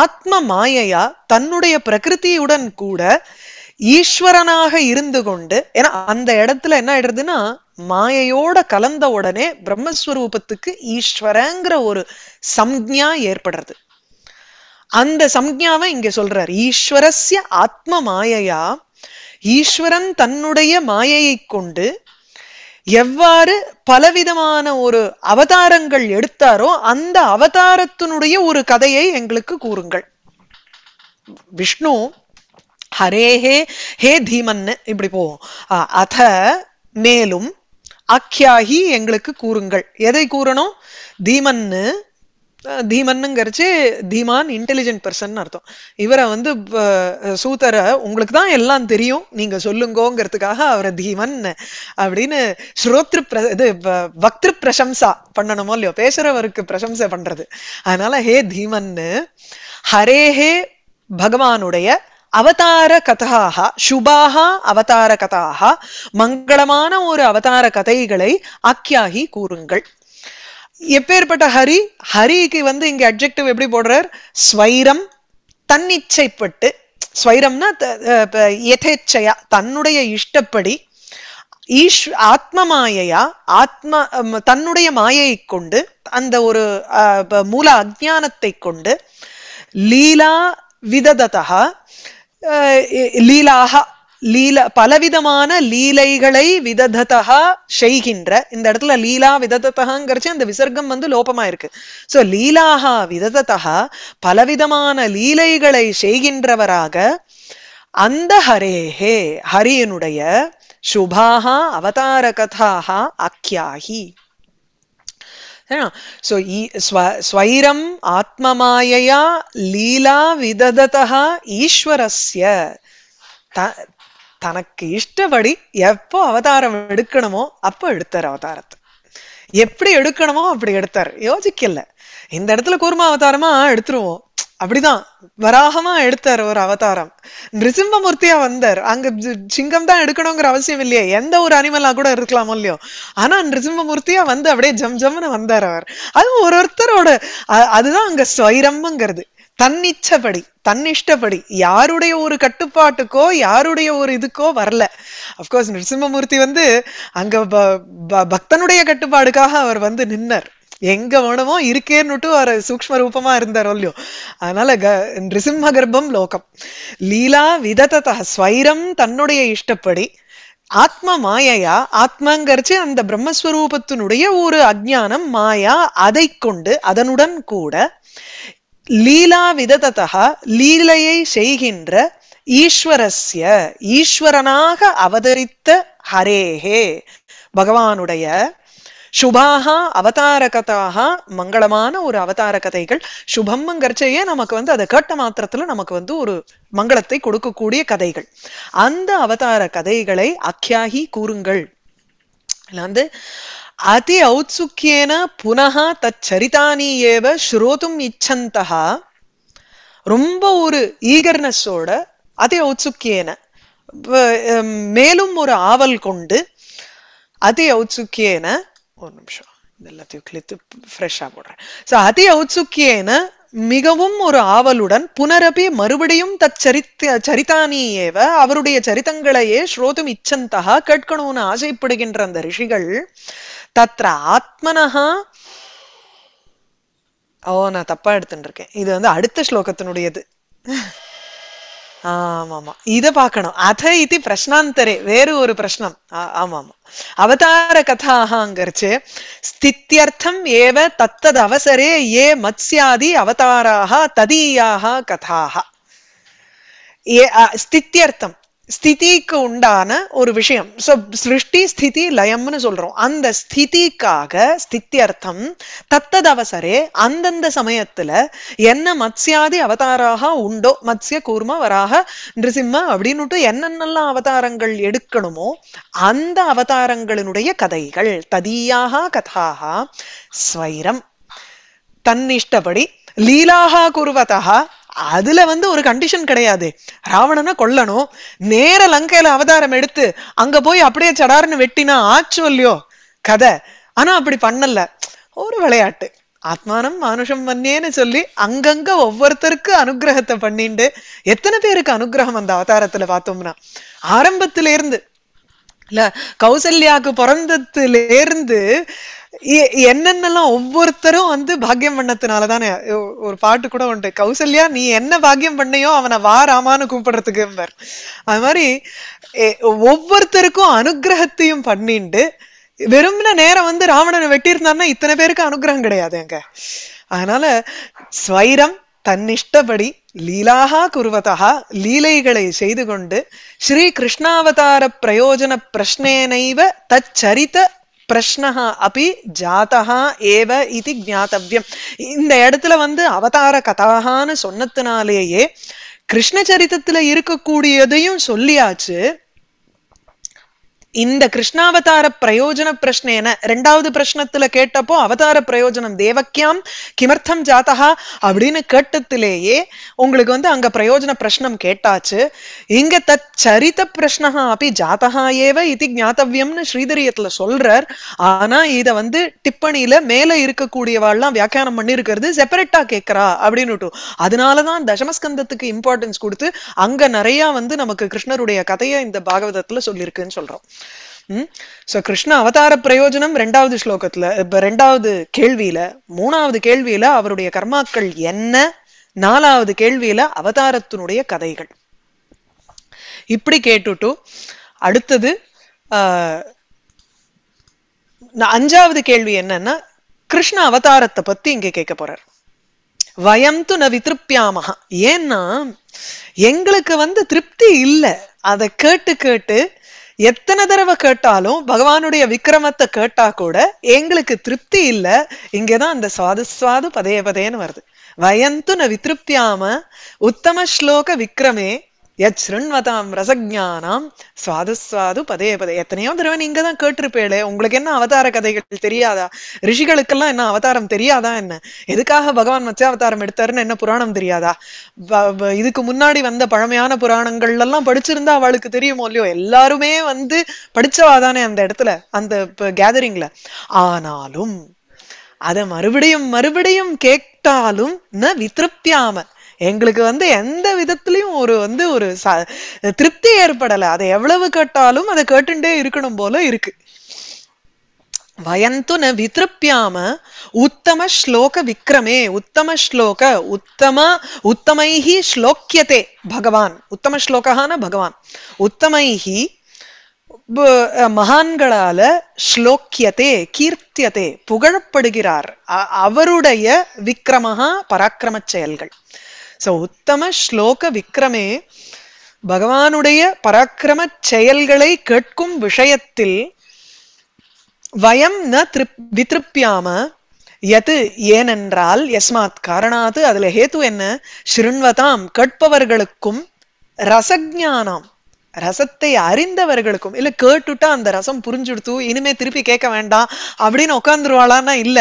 ஆத்ம மாயையா தன்னுடைய பிரகிருதியுடன் கூட ஈஸ்வரனாக இருந்து கொண்டு ஏன்னா அந்த இடத்துல என்ன ஆயிடுறதுன்னா மாயையோட கலந்த உடனே பிரம்மஸ்வரூபத்துக்கு ஈஸ்வரங்கிற ஒரு சம்ஞா ஏற்படுறது அந்த சம்ஜாவை இங்க சொல்றார் ஈஸ்வரஸ்ய ஆத்ம மாயையா ஈஸ்வரன் தன்னுடைய மாயையை கொண்டு எவ்வாறு பலவிதமான ஒரு அவதாரங்கள் எடுத்தாரோ அந்த அவதாரத்தினுடைய ஒரு கதையை எங்களுக்கு கூறுங்கள் விஷ்ணு ஹரேஹே ஹே தீமன்னு இப்படி போவோம் அத மேலும் அக்கியாகி எங்களுக்கு கூறுங்கள் எதை கூறணும் தீமன்னு தீமன்னுங்கிறச்சு தீமான் இன்டெலிஜென்ட் பர்சன் அர்த்தம் இவரை வந்து சூத்தரை உங்களுக்கு தான் எல்லாம் தெரியும் நீங்க சொல்லுங்கோங்கிறதுக்காக அவரை தீமன் அப்படின்னு ஸ்ரோத்ரு பிர இது பக்திரு பிரசம்சா பண்ணணுமோ இல்லையோ பேசுறவருக்கு பிரசம்சை பண்றது அதனால ஹே தீமன்னு ஹரே ஹே பகவானுடைய அவதார கதாக சுபாக கதாக மங்களமான ஒரு அவதார கதைகளை ஆக்கியாகி கூறுங்கள் எப்பேற்பட்ட ஹரி ஹரிக்கு வந்து இங்க அப்ஜெக்டிவ் எப்படி போடுறார் ஸ்வைரம் தன்னிச்சைப்பட்டு ஸ்வைரம்னா எதேச்சையா தன்னுடைய இஷ்டப்படி ஈஷ் ஆத்ம மாயையா ஆத்ம தன்னுடைய மாயையை கொண்டு அந்த ஒரு மூல அஜானத்தை கொண்டு லீலா விதததா லீலாக லீல பலவிதமான லீலைகளை விததா செய்கின்ற இந்த இடத்துல லீலா விதததாங்கிறச்சு அந்த விசர்க்கம் வந்து லோபமா இருக்கு சோ லீலாக விதததா பலவிதமான லீலைகளை செய்கின்றவராக அந்த ஹரேஹே ஹரியனுடைய சுபாகா அவதார கதாகா அக்கியாகி ಸೊ ಈ ಸ್ವ லீலா விததா ஈஸ்வரஸ்ய தனக்கு இஷ்டப்படி எப்போ அவதாரம் எடுக்கணுமோ அப்போ எடுத்தார் அவதாரத்தை எப்படி எடுக்கணுமோ அப்படி எடுத்தார் யோசிக்கல இந்த இடத்துல கூர்ம அவதாரமா எடுத்துருவோம் அப்படிதான் வராகமா எடுத்தார் ஒரு அவதாரம் நிருசிம்பமூர்த்தியா மூர்த்தியா வந்தார் அங்க சிங்கம் தான் எடுக்கணுங்கிற அவசியம் இல்லையே எந்த ஒரு அனிமலா கூட இருக்கலாமோ இல்லையோ ஆனா நிருசிம்பமூர்த்தியா மூர்த்தியா வந்து அப்படியே ஜம் ஜம்னு வந்தார் அவர் அதுவும் ஒரு ஒருத்தரோட அதுதான் அங்க ஸ்வைரம்ங்கிறது தன்னிச்சபடி தன்னிஷ்டப்படி யாருடைய ஒரு கட்டுப்பாட்டுக்கோ யாருடைய ஒரு இதுக்கோ வரல அப்கோர்ஸ் நரசிம்மமூர்த்தி வந்து அங்க பக்தனுடைய கட்டுப்பாடுக்காக அவர் வந்து நின்னர் எங்க வேணுமோ இருக்கேன்னுட்டு அவர் சூக்ம ரூபமா இருந்தார் இல்லையோ அதனால க நிருசிம்ம கர்ப்பம் லோகம் லீலா விதத்ததா ஸ்வைரம் தன்னுடைய இஷ்டப்படி ஆத்ம மாயையா ஆத்மாங்கரிச்சு அந்த பிரம்மஸ்வரூபத்தினுடைய ஒரு அஜானம் மாயா அதை கொண்டு அதனுடன் கூட லீலா விதததா லீலையை செய்கின்ற ஈஸ்வரஸ்ய ஈஸ்வரனாக அவதரித்த ஹரேஹே பகவானுடைய சுபாகா அவதார கதாகா மங்களமான ஒரு அவதார கதைகள் சுபம்ங்கிறச்சையே நமக்கு வந்து அதை கேட்ட மாத்திரத்துல நமக்கு வந்து ஒரு மங்களத்தை கொடுக்கக்கூடிய கதைகள் அந்த அவதார கதைகளை அக்கியாகி கூறுங்கள் வந்து அதி ஔத்சுக்கியேன புனக தச்சரிதானி ஏவ ஸ்ரோதும் இச்சந்தः ரொம்ப ஒரு ஈகர்னஸோட அதி ஔத்சுக்கியேன மேலும் ஒரு ஆவல் கொண்டு அதி ஔத்சுக்கியேன ஒரு நிமிஷம் எல்லாத்தையும் கிழித்து ஃப்ரெஷ்ஷாக போடுறேன் ஸோ அதி ஔத்சுக்கியேன மிகவும் ஒரு ஆவலுடன் புனரபி மறுபடியும் தச்சரித் ஏவ அவருடைய சரித்தங்களையே ஸ்ரோதும் இச்சந்தகா கேட்கணும்னு ஆசைப்படுகின்ற அந்த ரிஷிகள் தத்ர ஆத்மனஹா ஓ நான் தப்பா எடுத்துட்டு இருக்கேன் இது வந்து அடுத்த ஸ்லோகத்தினுடையது ஆமாமா இத பாக்கணும் அத இது பிரஷ்னாந்தரே வேறு ஒரு பிரஷ்னம் ஆமாமா அவதார கதாங்கிறச்சு ஸ்தித்யர்த்தம் ஏவ தத்தது அவசரே ஏ மத்ஸ்யாதி அவதாராக ததீயாக கதாக ஏ ஸ்தித்யர்த்தம் ஸ்திதிக்கு உண்டான ஒரு விஷயம் ஸோ சிருஷ்டி ஸ்திதி லயம்னு சொல்றோம் அந்த ஸ்திதிக்காக ஸ்தித்தியர்த்தம் தத்தது அவசரே அந்தந்த சமயத்துல என்ன மத்ஸ்யாதி அவதாராக உண்டோ மத்ஸ்ய கூர்ம வராக நிருசிம்ம அப்படின்னுட்டு என்னென்னலாம் அவதாரங்கள் எடுக்கணுமோ அந்த அவதாரங்களினுடைய கதைகள் ததியாக கதாக ஸ்வைரம் தன்னிஷ்டப்படி லீலாக குருவதா அதுல வந்து ஒரு கண்டிஷன் கிடையாது ராவணனை கொல்லணும் நேர லங்கையில அவதாரம் எடுத்து அங்க போய் அப்படியே சடார்னு வெட்டினா ஆச்சோ இல்லையோ கதை ஆனா அப்படி பண்ணல ஒரு விளையாட்டு ஆத்மானம் மானுஷம் வந்தேன்னு சொல்லி அங்கங்க ஒவ்வொருத்தருக்கு அனுகிரகத்தை பண்ணிண்டு எத்தனை பேருக்கு அனுகிரகம் அந்த அவதாரத்துல பார்த்தோம்னா ஆரம்பத்தில இருந்து இல்ல கௌசல்யாக்கு பிறந்ததுல இருந்து என்னென்னலாம் ஒவ்வொருத்தரும் வந்து பாக்கியம் பண்ணதுனால தானே ஒரு பாட்டு கூட உண்டு கௌசல்யா நீ என்ன பாக்கியம் பண்ணையோ அவனை வா ராமான்னு கூப்பிடுறதுக்கு அது மாதிரி ஒவ்வொருத்தருக்கும் அனுகிரகத்தையும் பண்ணிட்டு வெறும்ன நேரம் வந்து ராவணனை வெட்டியிருந்தான்னா இத்தனை பேருக்கு அனுகிரகம் கிடையாது அங்க அதனால ஸ்வைரம் தன்னிஷ்டபடி லீலாகா குருவதா லீலைகளை செய்து கொண்டு ஸ்ரீ கிருஷ்ணாவதார பிரயோஜன பிரஷ்னேனைவ தச்சரித்த பிரஷ்னः அப்படி ஜாதா ஏவ இது ஜாத்தவியம் இந்த இடத்துல வந்து அவதார கதாகான்னு சொன்னதுனாலேயே கிருஷ்ண சரித்திரத்துல இருக்கக்கூடியதையும் சொல்லியாச்சு இந்த கிருஷ்ணாவதார பிரயோஜன பிரஷ்னேன ரெண்டாவது பிரச்சனத்துல கேட்டப்போ அவதார பிரயோஜனம் தேவக்கியாம் கிமர்த்தம் ஜாத்தகா அப்படின்னு கேட்டத்திலேயே உங்களுக்கு வந்து அங்க பிரயோஜன பிரச்சனம் கேட்டாச்சு இங்க தச்சரித்த பிரஷ்னஹா அப்படி ஜாத்தகா ஏவ இது ஜாத்தவியம்னு ஸ்ரீதரியத்துல சொல்றார் ஆனா இத வந்து டிப்பணியில மேல இருக்கக்கூடியவாள்லாம் வியாக்கியானம் பண்ணிருக்கிறது செப்பரேட்டா கேட்கறா அப்படின்னு அதனாலதான் தசமஸ்கந்தத்துக்கு இம்பார்ட்டன்ஸ் கொடுத்து அங்க நிறைய வந்து நமக்கு கிருஷ்ணருடைய கதையை இந்த பாகவதத்துல சொல்லியிருக்குன்னு சொல்றோம் ஸோ கிருஷ்ண அவதார பிரயோஜனம் ரெண்டாவது ஸ்லோகத்துல இப்போ ரெண்டாவது கேள்வியில மூணாவது கேள்வியில அவருடைய கர்மாக்கள் என்ன நாலாவது கேள்வியில அவதாரத்தினுடைய கதைகள் இப்படி கேட்டுட்டு அடுத்தது அஞ்சாவது கேள்வி என்னன்னா கிருஷ்ண அவதாரத்தை பத்தி இங்க கேட்க போறார் வயம் து ந விதிருப்தியாமகா ஏன்னா எங்களுக்கு வந்து திருப்தி இல்லை அதை கேட்டு கேட்டு எத்தனை தடவை கேட்டாலும் பகவானுடைய விக்கிரமத்தை கேட்டா கூட எங்களுக்கு திருப்தி இல்ல இங்கதான் அந்த சுவாது சுவாது பதைய பதேன்னு வருது வயந்து ந வித்திருப்தியாம உத்தம ஸ்லோக விக்ரமே எச் ஸ்ருண்வதாம் ரசஜானாம் சுவாது சுவாது பதே பதே எத்தனையோ தடவை நீங்க தான் கேட்டிருப்பேளே உங்களுக்கு என்ன அவதார கதைகள் தெரியாதா ரிஷிகளுக்கெல்லாம் என்ன அவதாரம் தெரியாதா என்ன எதுக்காக பகவான் மச்ச அவதாரம் எடுத்தாருன்னு என்ன புராணம் தெரியாதா இதுக்கு முன்னாடி வந்த பழமையான புராணங்கள்ல எல்லாம் படிச்சிருந்தா அவளுக்கு தெரியுமோ இல்லையோ எல்லாருமே வந்து படிச்சவா தானே அந்த இடத்துல அந்த கேதரிங்ல ஆனாலும் அதை மறுபடியும் மறுபடியும் கேட்டாலும் ந வித்திருப்தியாம எங்களுக்கு வந்து எந்த விதத்துலயும் ஒரு வந்து ஒரு திருப்தி ஏற்படல அதை எவ்வளவு கேட்டாலும் அதை கேட்டுட்டே இருக்கணும் போல இருக்கு வயந்து ந விதிருப்பியாம உத்தம ஸ்லோக விக்ரமே உத்தம ஸ்லோக உத்தம உத்தமைஹி ஸ்லோக்கியதே பகவான் உத்தம ஸ்லோகான பகவான் உத்தமைஹி மகான்களால ஸ்லோக்கியதே கீர்த்தியதே புகழப்படுகிறார் அவருடைய விக்ரமஹா பராக்கிரம செயல்கள் ஸோ உத்தம ஸ்லோக விக்ரமே பகவானுடைய பராக்கிரம செயல்களை கேட்கும் விஷயத்தில் வயம் ந திருப் வித்திருப்பியாம எது ஏனென்றால் எஸ்மாத் காரணாது அதுல ஹேத்து என்ன ஸ்ருண்வதாம் கேட்பவர்களுக்கும் ரசஜானம் ரசத்தை அறிந்தவர்களுக்கும் இல்ல கேட்டுட்டா அந்த ரசம் புரிஞ்சுடுத்து இனிமே திருப்பி கேட்க வேண்டாம் அப்படின்னு உட்காந்துருவாளான்னா இல்ல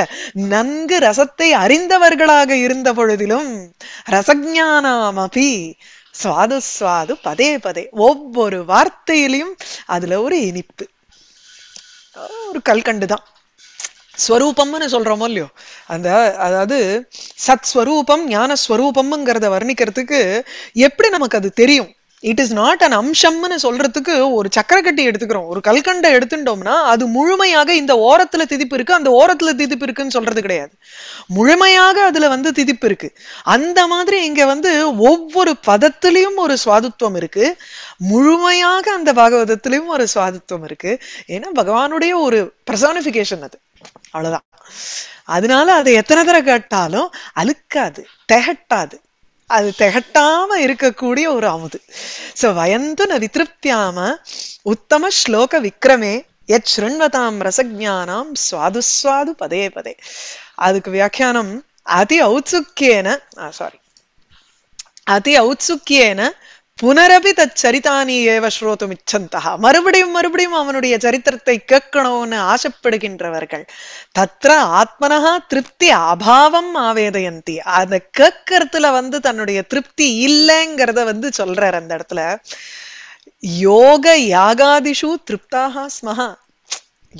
நன்கு ரசத்தை அறிந்தவர்களாக இருந்த பொழுதிலும் ரசஜானாம் சுவாது சுவாது பதே பதே ஒவ்வொரு வார்த்தையிலையும் அதுல ஒரு இனிப்பு ஒரு கல்கண்டு தான் ஸ்வரூபம்னு சொல்றோமோ இல்லையோ அந்த அதாவது சத்ஸ்வரூபம் ஸ்வரூபம்ங்கிறத வர்ணிக்கிறதுக்கு எப்படி நமக்கு அது தெரியும் இட் இஸ் நாட் அன் அம்சம்னு சொல்றதுக்கு ஒரு சக்கரக்கட்டி எடுத்துக்கிறோம் ஒரு கல்கண்டை எடுத்துட்டோம்னா அது முழுமையாக இந்த ஓரத்துல திதிப்பு இருக்கு அந்த ஓரத்துல திதிப்பு இருக்குன்னு சொல்றது கிடையாது முழுமையாக அதுல வந்து திதிப்பு இருக்கு அந்த மாதிரி இங்க வந்து ஒவ்வொரு பதத்திலையும் ஒரு சுவாதுத்துவம் இருக்கு முழுமையாக அந்த பாகவதத்திலையும் ஒரு சுவாதுத்துவம் இருக்கு ஏன்னா பகவானுடைய ஒரு பிரசானிபிகேஷன் அது அவ்வளவுதான் அதனால அதை எத்தனை தடவை கேட்டாலும் அழுக்காது தெகட்டாது அது திகட்டாம இருக்கக்கூடிய ஒரு அமுது வயந்து வயந்துன வித்திருப்தியாம உத்தம ஸ்லோக விக்ரமே எச் ஸ்ருண்வதாம் ரசஜானாம் சுவாது சுவாது பதே பதே அதுக்கு வியாக்கியானம் அதி ஔத்சுக்கியன சாரி அதி ஔத்சுக்கியன புனரபி தச்சரித்தானி ஏவ ஸ்ரோத்தும் இச்சந்தா மறுபடியும் மறுபடியும் அவனுடைய சரித்திரத்தை கேட்கணும்னு ஆசைப்படுகின்றவர்கள் தத்ர ஆத்மனா திருப்தி அபாவம் ஆவேதயந்தி அத கேட்கறதுல வந்து தன்னுடைய திருப்தி இல்லைங்கிறத வந்து சொல்றார் அந்த இடத்துல யோக யாகாதிஷு திருப்தாக ஸ்மஹா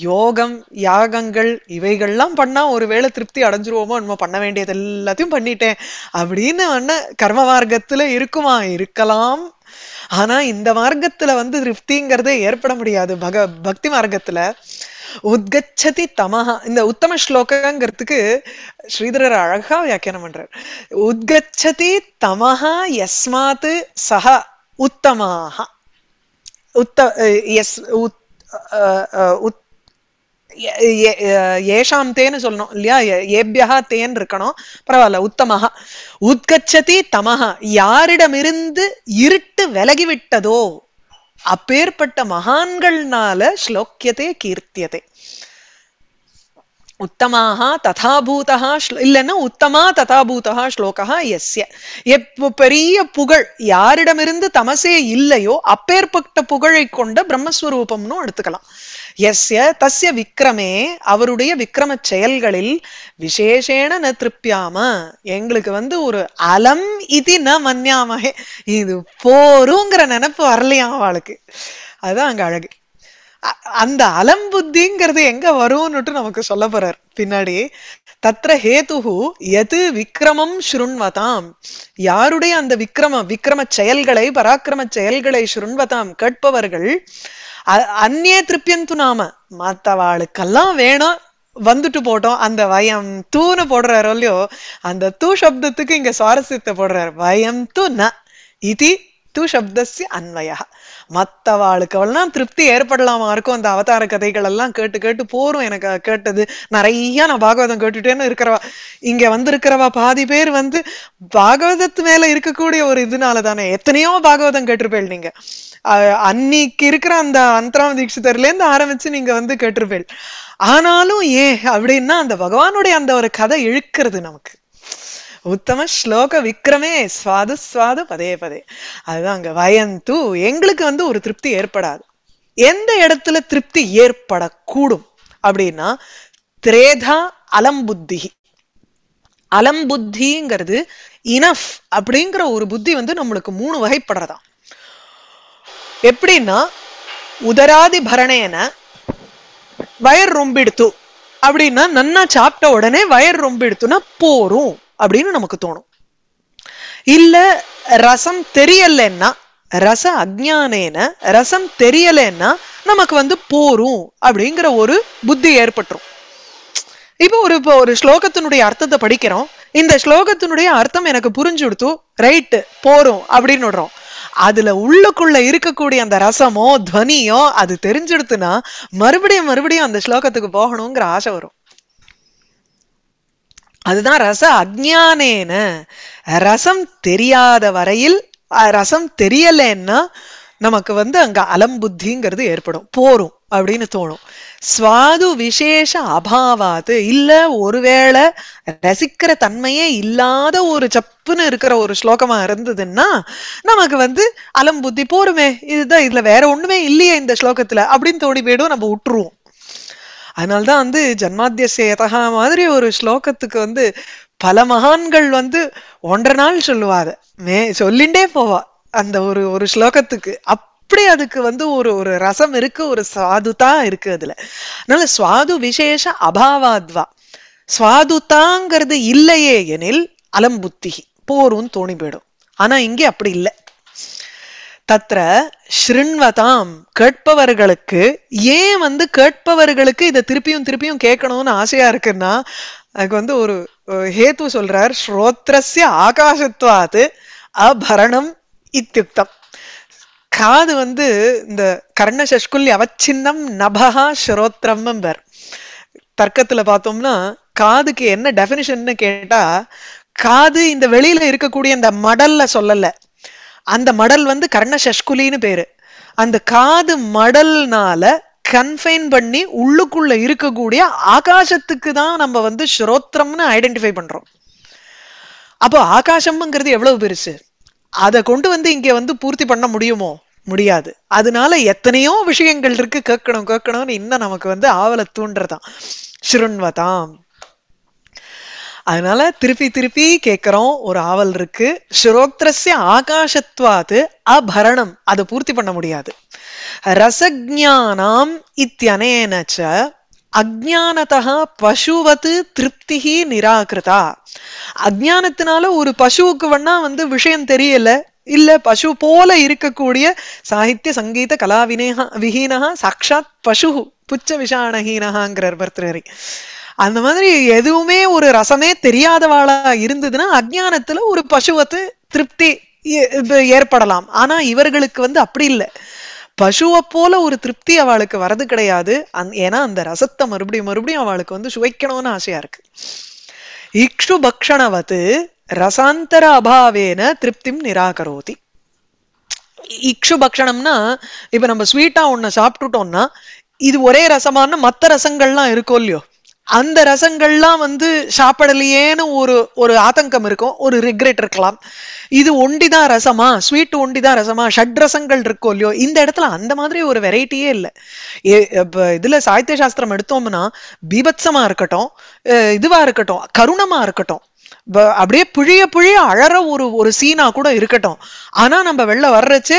யோகம் யாகங்கள் இவைகள்லாம் பண்ணா ஒருவேளை திருப்தி அடைஞ்சிருவோமோ நம்ம பண்ண வேண்டியது எல்லாத்தையும் பண்ணிட்டேன் அப்படின்னு அண்ணா கர்ம மார்க்கத்துல இருக்குமா இருக்கலாம் ஆனா இந்த மார்க்கத்துல வந்து திருப்திங்கிறதே ஏற்பட முடியாது பக பக்தி மார்க்கத்துல உத்கச்சதி தமஹா இந்த உத்தம ஸ்லோகங்கிறதுக்கு ஸ்ரீதரர் அழகா வியாக்கியானம் பண்றார் உத்கச்சதி தமஹா எஸ்மாத் சஹ உத்தமாக உத்த எஸ் உத் ஏஷாம் தேன்னு சொல்லணும் இல்லையா ஏபியா தேன் இருக்கணும் பரவாயில்ல உத்தமாக உத்கச்சதி தமஹா யாரிடமிருந்து இருட்டு விலகிவிட்டதோ அப்பேற்பட்ட மகான்கள்னால ஸ்லோக்கியத்தை கீர்த்தியதே உத்தமாக ததாபூதா இல்லைன்னா உத்தமா ததாபூதா ஸ்லோகா எஸ்ய எப்போ பெரிய புகழ் யாரிடமிருந்து தமசே இல்லையோ அப்பேற்பட்ட புகழை கொண்ட பிரம்மஸ்வரூபம்னு எடுத்துக்கலாம் யஸ்ய தஸ்ய விக்ரமே அவருடைய விக்ரம செயல்களில் விசேஷேன ந திருப்தியாம எங்களுக்கு வந்து ஒரு அலம் இது ந மன்னியாமகே இது போருங்கிற நினப்பு வரலையாம் அவளுக்கு அதுதான் அங்க அழகு அந்த அலம் புத்திங்கிறது எங்க வரும்னுட்டு நமக்கு சொல்ல போறார் பின்னாடி தத்ர ஹேது எது விக்ரமம் ஸ்ருண்வதாம் யாருடைய அந்த விக்ரம விக்ரம செயல்களை பராக்கிரம செயல்களை ஸ்ருண்வதாம் கேட்பவர்கள் அந்நே திருப்பியம் து நாம மற்றவாளுக்கெல்லாம் வேணும் வந்துட்டு போட்டோம் அந்த வயம் தூன்னு போடுறாரோ இல்லையோ அந்த தூ சப்தத்துக்கு இங்க சுவாரஸ்யத்தை போடுறாரு வயம் தூ ந இது மத்து சப்தஸ்ய அன்வயா மற்றவாளுக்கவள்லாம் திருப்தி ஏற்படலாமா இருக்கும் அந்த அவதார கதைகள் எல்லாம் கேட்டு கேட்டு போறோம் எனக்கு கேட்டது நிறைய நான் பாகவதம் கேட்டுட்டேன்னு இருக்கிறவா இங்க வந்து இருக்கிறவா பாதி பேர் வந்து பாகவதத்து மேல இருக்கக்கூடிய ஒரு இதனால தானே எத்தனையோ பாகவதம் கேட்டிருப்பேள் நீங்க அன்னைக்கு இருக்கிற அந்த அந்தராம தீட்சிதர்ல இருந்து ஆரம்பிச்சு நீங்க வந்து கேட்டிருப்பேள் ஆனாலும் ஏ அப்படின்னா அந்த பகவானுடைய அந்த ஒரு கதை இழுக்கிறது நமக்கு உத்தம ஸ்லோக விக்ரமே சுவாது சுவாது பதே பதே அதுதான் அங்க வயந்து எங்களுக்கு வந்து ஒரு திருப்தி ஏற்படாது எந்த இடத்துல திருப்தி ஏற்படக்கூடும் அப்படின்னா திரேதா அலம்புத்தி அலம்புத்திங்கிறது இனஃப் அப்படிங்கிற ஒரு புத்தி வந்து நம்மளுக்கு மூணு வகைப்படுறதா எப்படின்னா உதராதி பரணேன வயர் ரொம்பிடுத்து அப்படின்னா நன்னா சாப்பிட்ட உடனே வயர் ரொம்பிடுத்துனா போரும் அப்படின்னு நமக்கு தோணும் இல்ல ரசம் தெரியலன்னா ரச அஜானேன ரசம் தெரியலன்னா நமக்கு வந்து போரும் அப்படிங்கிற ஒரு புத்தி ஏற்பட்டுரும் இப்போ ஒரு இப்போ ஒரு ஸ்லோகத்தினுடைய அர்த்தத்தை படிக்கிறோம் இந்த ஸ்லோகத்தினுடைய அர்த்தம் எனக்கு புரிஞ்சு கொடுத்து ரைட்டு போறோம் அப்படின்னு விடுறோம் அதுல உள்ளுக்குள்ள இருக்கக்கூடிய அந்த ரசமோ துவனியோ அது தெரிஞ்செடுத்துனா மறுபடியும் மறுபடியும் அந்த ஸ்லோகத்துக்கு போகணுங்கிற ஆசை வரும் அதுதான் ரச அஜானேன ரசம் தெரியாத வரையில் ரசம் தெரியலன்னா நமக்கு வந்து அங்க அலம்புத்திங்கிறது ஏற்படும் போரும் அப்படின்னு தோணும் சுவாது விசேஷ அபாவாது இல்ல ஒருவேளை ரசிக்கிற தன்மையே இல்லாத ஒரு சப்புன்னு இருக்கிற ஒரு ஸ்லோகமா இருந்ததுன்னா நமக்கு வந்து அலம்புத்தி போருமே இதுதான் இதுல வேற ஒண்ணுமே இல்லையே இந்த ஸ்லோகத்துல அப்படின்னு தோடி போயிடும் நம்ம விட்டுருவோம் அதனால்தான் வந்து ஜன்மாத்தியசேதகா மாதிரி ஒரு ஸ்லோகத்துக்கு வந்து பல மகான்கள் வந்து ஒன்றரை நாள் சொல்லுவாத மே சொல்லிண்டே போவா அந்த ஒரு ஒரு ஸ்லோகத்துக்கு அப்படி அதுக்கு வந்து ஒரு ஒரு ரசம் இருக்கு ஒரு சுவாதுதா இருக்கு அதுல அதனால சுவாது விசேஷ அபாவாத்வா சுவாதுதாங்கிறது இல்லையே எனில் அலம்புத்திகி போரும் தோணி போயிடும் ஆனா இங்கே அப்படி இல்லை தத்திர ஸ்ருண்வதாம் கேட்பவர்களுக்கு ஏன் வந்து கேட்பவர்களுக்கு இதை திருப்பியும் திருப்பியும் கேட்கணும்னு ஆசையா இருக்குன்னா அதுக்கு வந்து ஒரு ஹேத்து சொல்றார் ஸ்ரோத்ரஸ்ய ஆகாசத்வாது அபரணம் இத்தியுக்தம் காது வந்து இந்த கர்ண சஷ்குல்லி அவச்சின்னம் நபஹா ஸ்ரோத்ரம் பேர் தர்க்கத்துல பார்த்தோம்னா காதுக்கு என்ன டெபினிஷன் கேட்டா காது இந்த வெளியில இருக்கக்கூடிய இந்த மடல்ல சொல்லல அந்த மடல் வந்து கர்ண சஷ்குலின்னு பேரு அந்த காது மடல்னால கன்ஃபைன் பண்ணி உள்ளுக்குள்ள இருக்கக்கூடிய ஆகாசத்துக்கு தான் நம்ம வந்து ஸ்ரோத்திரம்னு ஐடென்டிஃபை பண்றோம் அப்போ ஆகாசம்ங்கிறது எவ்வளவு பெருசு அதை கொண்டு வந்து இங்க வந்து பூர்த்தி பண்ண முடியுமோ முடியாது அதனால எத்தனையோ விஷயங்கள் இருக்கு கேட்கணும் கேட்கணும்னு இன்னும் நமக்கு வந்து ஆவலை தூண்டுறதான் ஸ்ருண்வதாம் அதனால திருப்பி திருப்பி கேட்கிறோம் ஒரு ஆவல் இருக்கு ஸ்ரோத்ரஸ்ய ஆகாஷத்வாது அபரணம் அதை பூர்த்தி பண்ண முடியாது ரசஜானாம் இத்தியனேனச்ச அஜானதா பசுவது திருப்தி நிராகிருதா அஜானத்தினால ஒரு பசுவுக்கு வேணா வந்து விஷயம் தெரியல இல்ல பசு போல இருக்கக்கூடிய சாகித்ய சங்கீத கலா வினேகா விஹீனஹா சாட்சாத் பசு புச்ச விஷாணஹீனஹாங்கிறார் பர்திரரி அந்த மாதிரி எதுவுமே ஒரு ரசமே தெரியாதவாளா இருந்ததுன்னா அஜ்ஞானத்துல ஒரு பசுவத்து திருப்தி ஏற்படலாம் ஆனா இவர்களுக்கு வந்து அப்படி இல்லை பசுவை போல ஒரு திருப்தி அவளுக்கு வரது கிடையாது அந் ஏன்னா அந்த ரசத்தை மறுபடியும் மறுபடியும் அவளுக்கு வந்து சுவைக்கணும்னு ஆசையா இருக்கு இக்ஷு பக்ஷணவத்து ரசாந்தர அபாவேன திருப்திம் நிராகரோதி இக்ஷு பக்ஷணம்னா இப்ப நம்ம ஸ்வீட்டா ஒன்னு சாப்பிட்டுட்டோம்னா இது ஒரே ரசமான மத்த ரசங்கள்லாம் இருக்கும் இல்லையோ அந்த ரசங்கள்லாம் வந்து சாப்பிடலையேன்னு ஒரு ஒரு ஆதங்கம் இருக்கும் ஒரு ரிக்ரெட் இருக்கலாம் இது ஒண்டிதான் ரசமா ஸ்வீட் ஒண்டிதான் ரசமா ஷட் ரசங்கள் இருக்கோ இல்லையோ இந்த இடத்துல அந்த மாதிரி ஒரு வெரைட்டியே இல்லை இதுல சாகித்ய சாஸ்திரம் எடுத்தோம்னா பீபத்சமா இருக்கட்டும் இதுவா இருக்கட்டும் கருணமா இருக்கட்டும் அப்படியே புழிய புழிய அழற ஒரு ஒரு சீனா கூட இருக்கட்டும் ஆனா நம்ம வெளில வர்றச்சு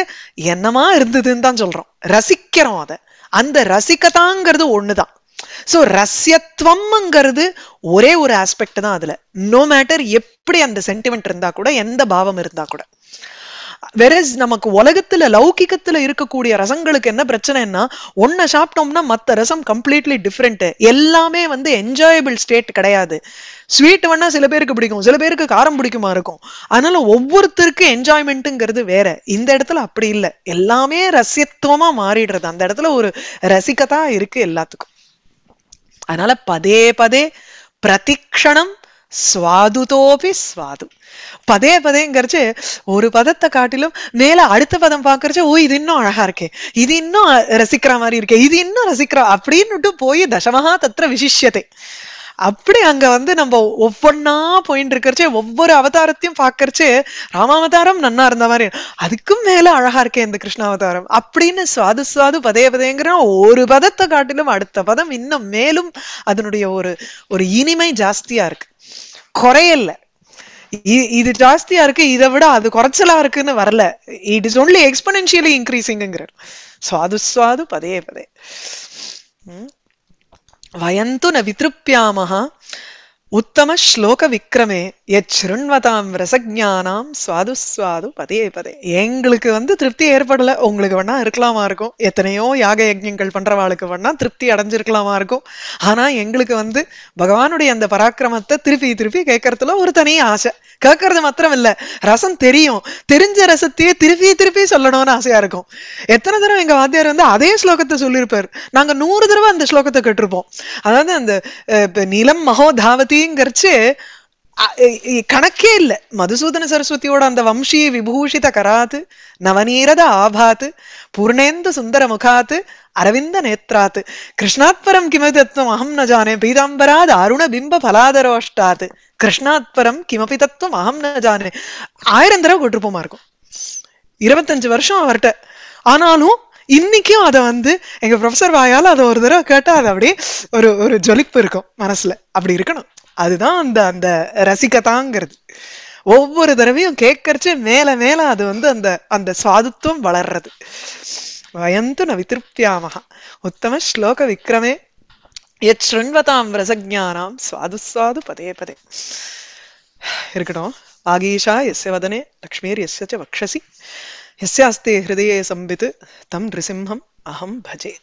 என்னமா இருந்ததுன்னு தான் சொல்றோம் ரசிக்கிறோம் அதை அந்த ரசிக்கதாங்கிறது ஒண்ணுதான் ஸோ ரசியத்துவம்ங்கிறது ஒரே ஒரு ஆஸ்பெக்ட் தான் அதுல நோ மேட்டர் எப்படி அந்த சென்டிமெண்ட் இருந்தா கூட எந்த பாவம் இருந்தா கூட வெரஸ் நமக்கு உலகத்துல லௌகிக்கத்துல இருக்கக்கூடிய ரசங்களுக்கு என்ன பிரச்சனைன்னா ஒன்ன சாப்பிட்டோம்னா மத்த ரசம் கம்ப்ளீட்லி டிஃப்ரெண்ட் எல்லாமே வந்து என்ஜாயபிள் ஸ்டேட் கிடையாது ஸ்வீட் வேணா சில பேருக்கு பிடிக்கும் சில பேருக்கு காரம் பிடிக்குமா இருக்கும் அதனால ஒவ்வொருத்தருக்கும் என்ஜாய்மெண்ட்டுங்கிறது வேற இந்த இடத்துல அப்படி இல்லை எல்லாமே ரசியத்துவமா மாறிடுறது அந்த இடத்துல ஒரு ரசிக்கதா இருக்கு எல்லாத்துக்கும் அதனால பதே பதே பிரதிக்ஷணம் சுவாதுதோபி சுவாது பதே பதேங்கிறச்சு ஒரு பதத்தை காட்டிலும் மேல அடுத்த பதம் பாக்குறச்சு ஓ இது இன்னும் அழகா இருக்கே இது இன்னும் ரசிக்கிற மாதிரி இருக்கே இது இன்னும் ரசிக்கிற அப்படின்னுட்டு போய் தசமஹா தத்திர விசிஷ்யத்தை அப்படி அங்க வந்து நம்ம ஒவ்வொன்னா போயிட்டு இருக்கிறச்சே ஒவ்வொரு அவதாரத்தையும் பாக்கறச்சே ராமாவதாரம் நன்னா இருந்த மாதிரி அதுக்கும் மேல அழகா இருக்கேன் இந்த அவதாரம் அப்படின்னு சுவாது சுவாது பதே பதேங்கிற ஒரு பதத்தை காட்டிலும் அடுத்த பதம் இன்னும் மேலும் அதனுடைய ஒரு ஒரு இனிமை ஜாஸ்தியா இருக்கு குறையல்ல இது ஜாஸ்தியா இருக்கு இதை விட அது குறைச்சலா இருக்குன்னு வரல இட் இஸ் ஒன்லி எக்ஸ்பனென்ஷியலி இன்க்ரீசிங்கிறார் சுவாது சுவாது பதே பதே वयं तु न वितृप्यामः उत्तमश्लोकविक्रमे எச்ருண்வதாம் ஸ்ருண்வதாம் ரசஜானாம் சுவாது சுவாது பதே பதே எங்களுக்கு வந்து திருப்தி ஏற்படல உங்களுக்கு வேணா இருக்கலாமா இருக்கும் எத்தனையோ யாக யஜ்யங்கள் பண்றவாளுக்கு வேணா திருப்தி அடைஞ்சிருக்கலாமா இருக்கும் ஆனா எங்களுக்கு வந்து பகவானுடைய அந்த பராக்கிரமத்தை திருப்பி திருப்பி கேட்கறதுல ஒரு தனி ஆசை கேட்கறது மாத்திரம் இல்ல ரசம் தெரியும் தெரிஞ்ச ரசத்தையே திருப்பி திருப்பி சொல்லணும்னு ஆசையா இருக்கும் எத்தனை தடவை எங்க வாத்தியார் வந்து அதே ஸ்லோகத்தை சொல்லியிருப்பார் நாங்க நூறு தடவை அந்த ஸ்லோகத்தை கேட்டிருப்போம் அதாவது அந்த நிலம் மகோதாவதிங்கிறச்சு கணக்கே இல்லை மதுசூதன சரஸ்வதியோட அந்த வம்சி விபூஷித கராத்து நவநீரத ஆபாத்து பூர்ணேந்த சுந்தர முகாத்து அரவிந்த நேத்ராத்து கிருஷ்ணாத்பரம் கிமதி தத்துவம் அகம் ந ஜானே பீதாம்பராத் அருண பிம்ப பலாதரோஷ்டாத்து கிருஷ்ணாத்பரம் கிமபி தத்துவம் அகம் ந ஜானே ஆயிரம் தடவை கொட்டிருப்போமா இருக்கும் இருபத்தஞ்சு வருஷம் அவர்கிட்ட ஆனாலும் இன்னைக்கும் அதை வந்து எங்க ப்ரொஃபசர் வாயால் அதை ஒரு தடவை கேட்டால் அது அப்படியே ஒரு ஒரு ஜொலிப்பு இருக்கும் மனசுல அப்படி இருக்கணும் அதுதான் அந்த அந்த ரசிக்கதாங்கிறது ஒவ்வொரு தடவையும் கேட்கறச்சு மேல மேல அது வந்து அந்த அந்த சுவாதுத்துவம் வளர்றது வயந்து ந விதிருப்தியாமகா உத்தம ஸ்லோக விக்ரமே எச் ஸ்ருண்வதாம் ரசஜானாம் சுவாது சுவாது பதே பதே இருக்கட்டும் ஆகீஷா எஸ்ய வதனே லக்ஷ்மீர் எஸ்ய ச வக்ஷசி எஸ்யாஸ்தே ஹிருதயே சம்பித்து தம் நிருசிம்ஹம் அஹம் பஜே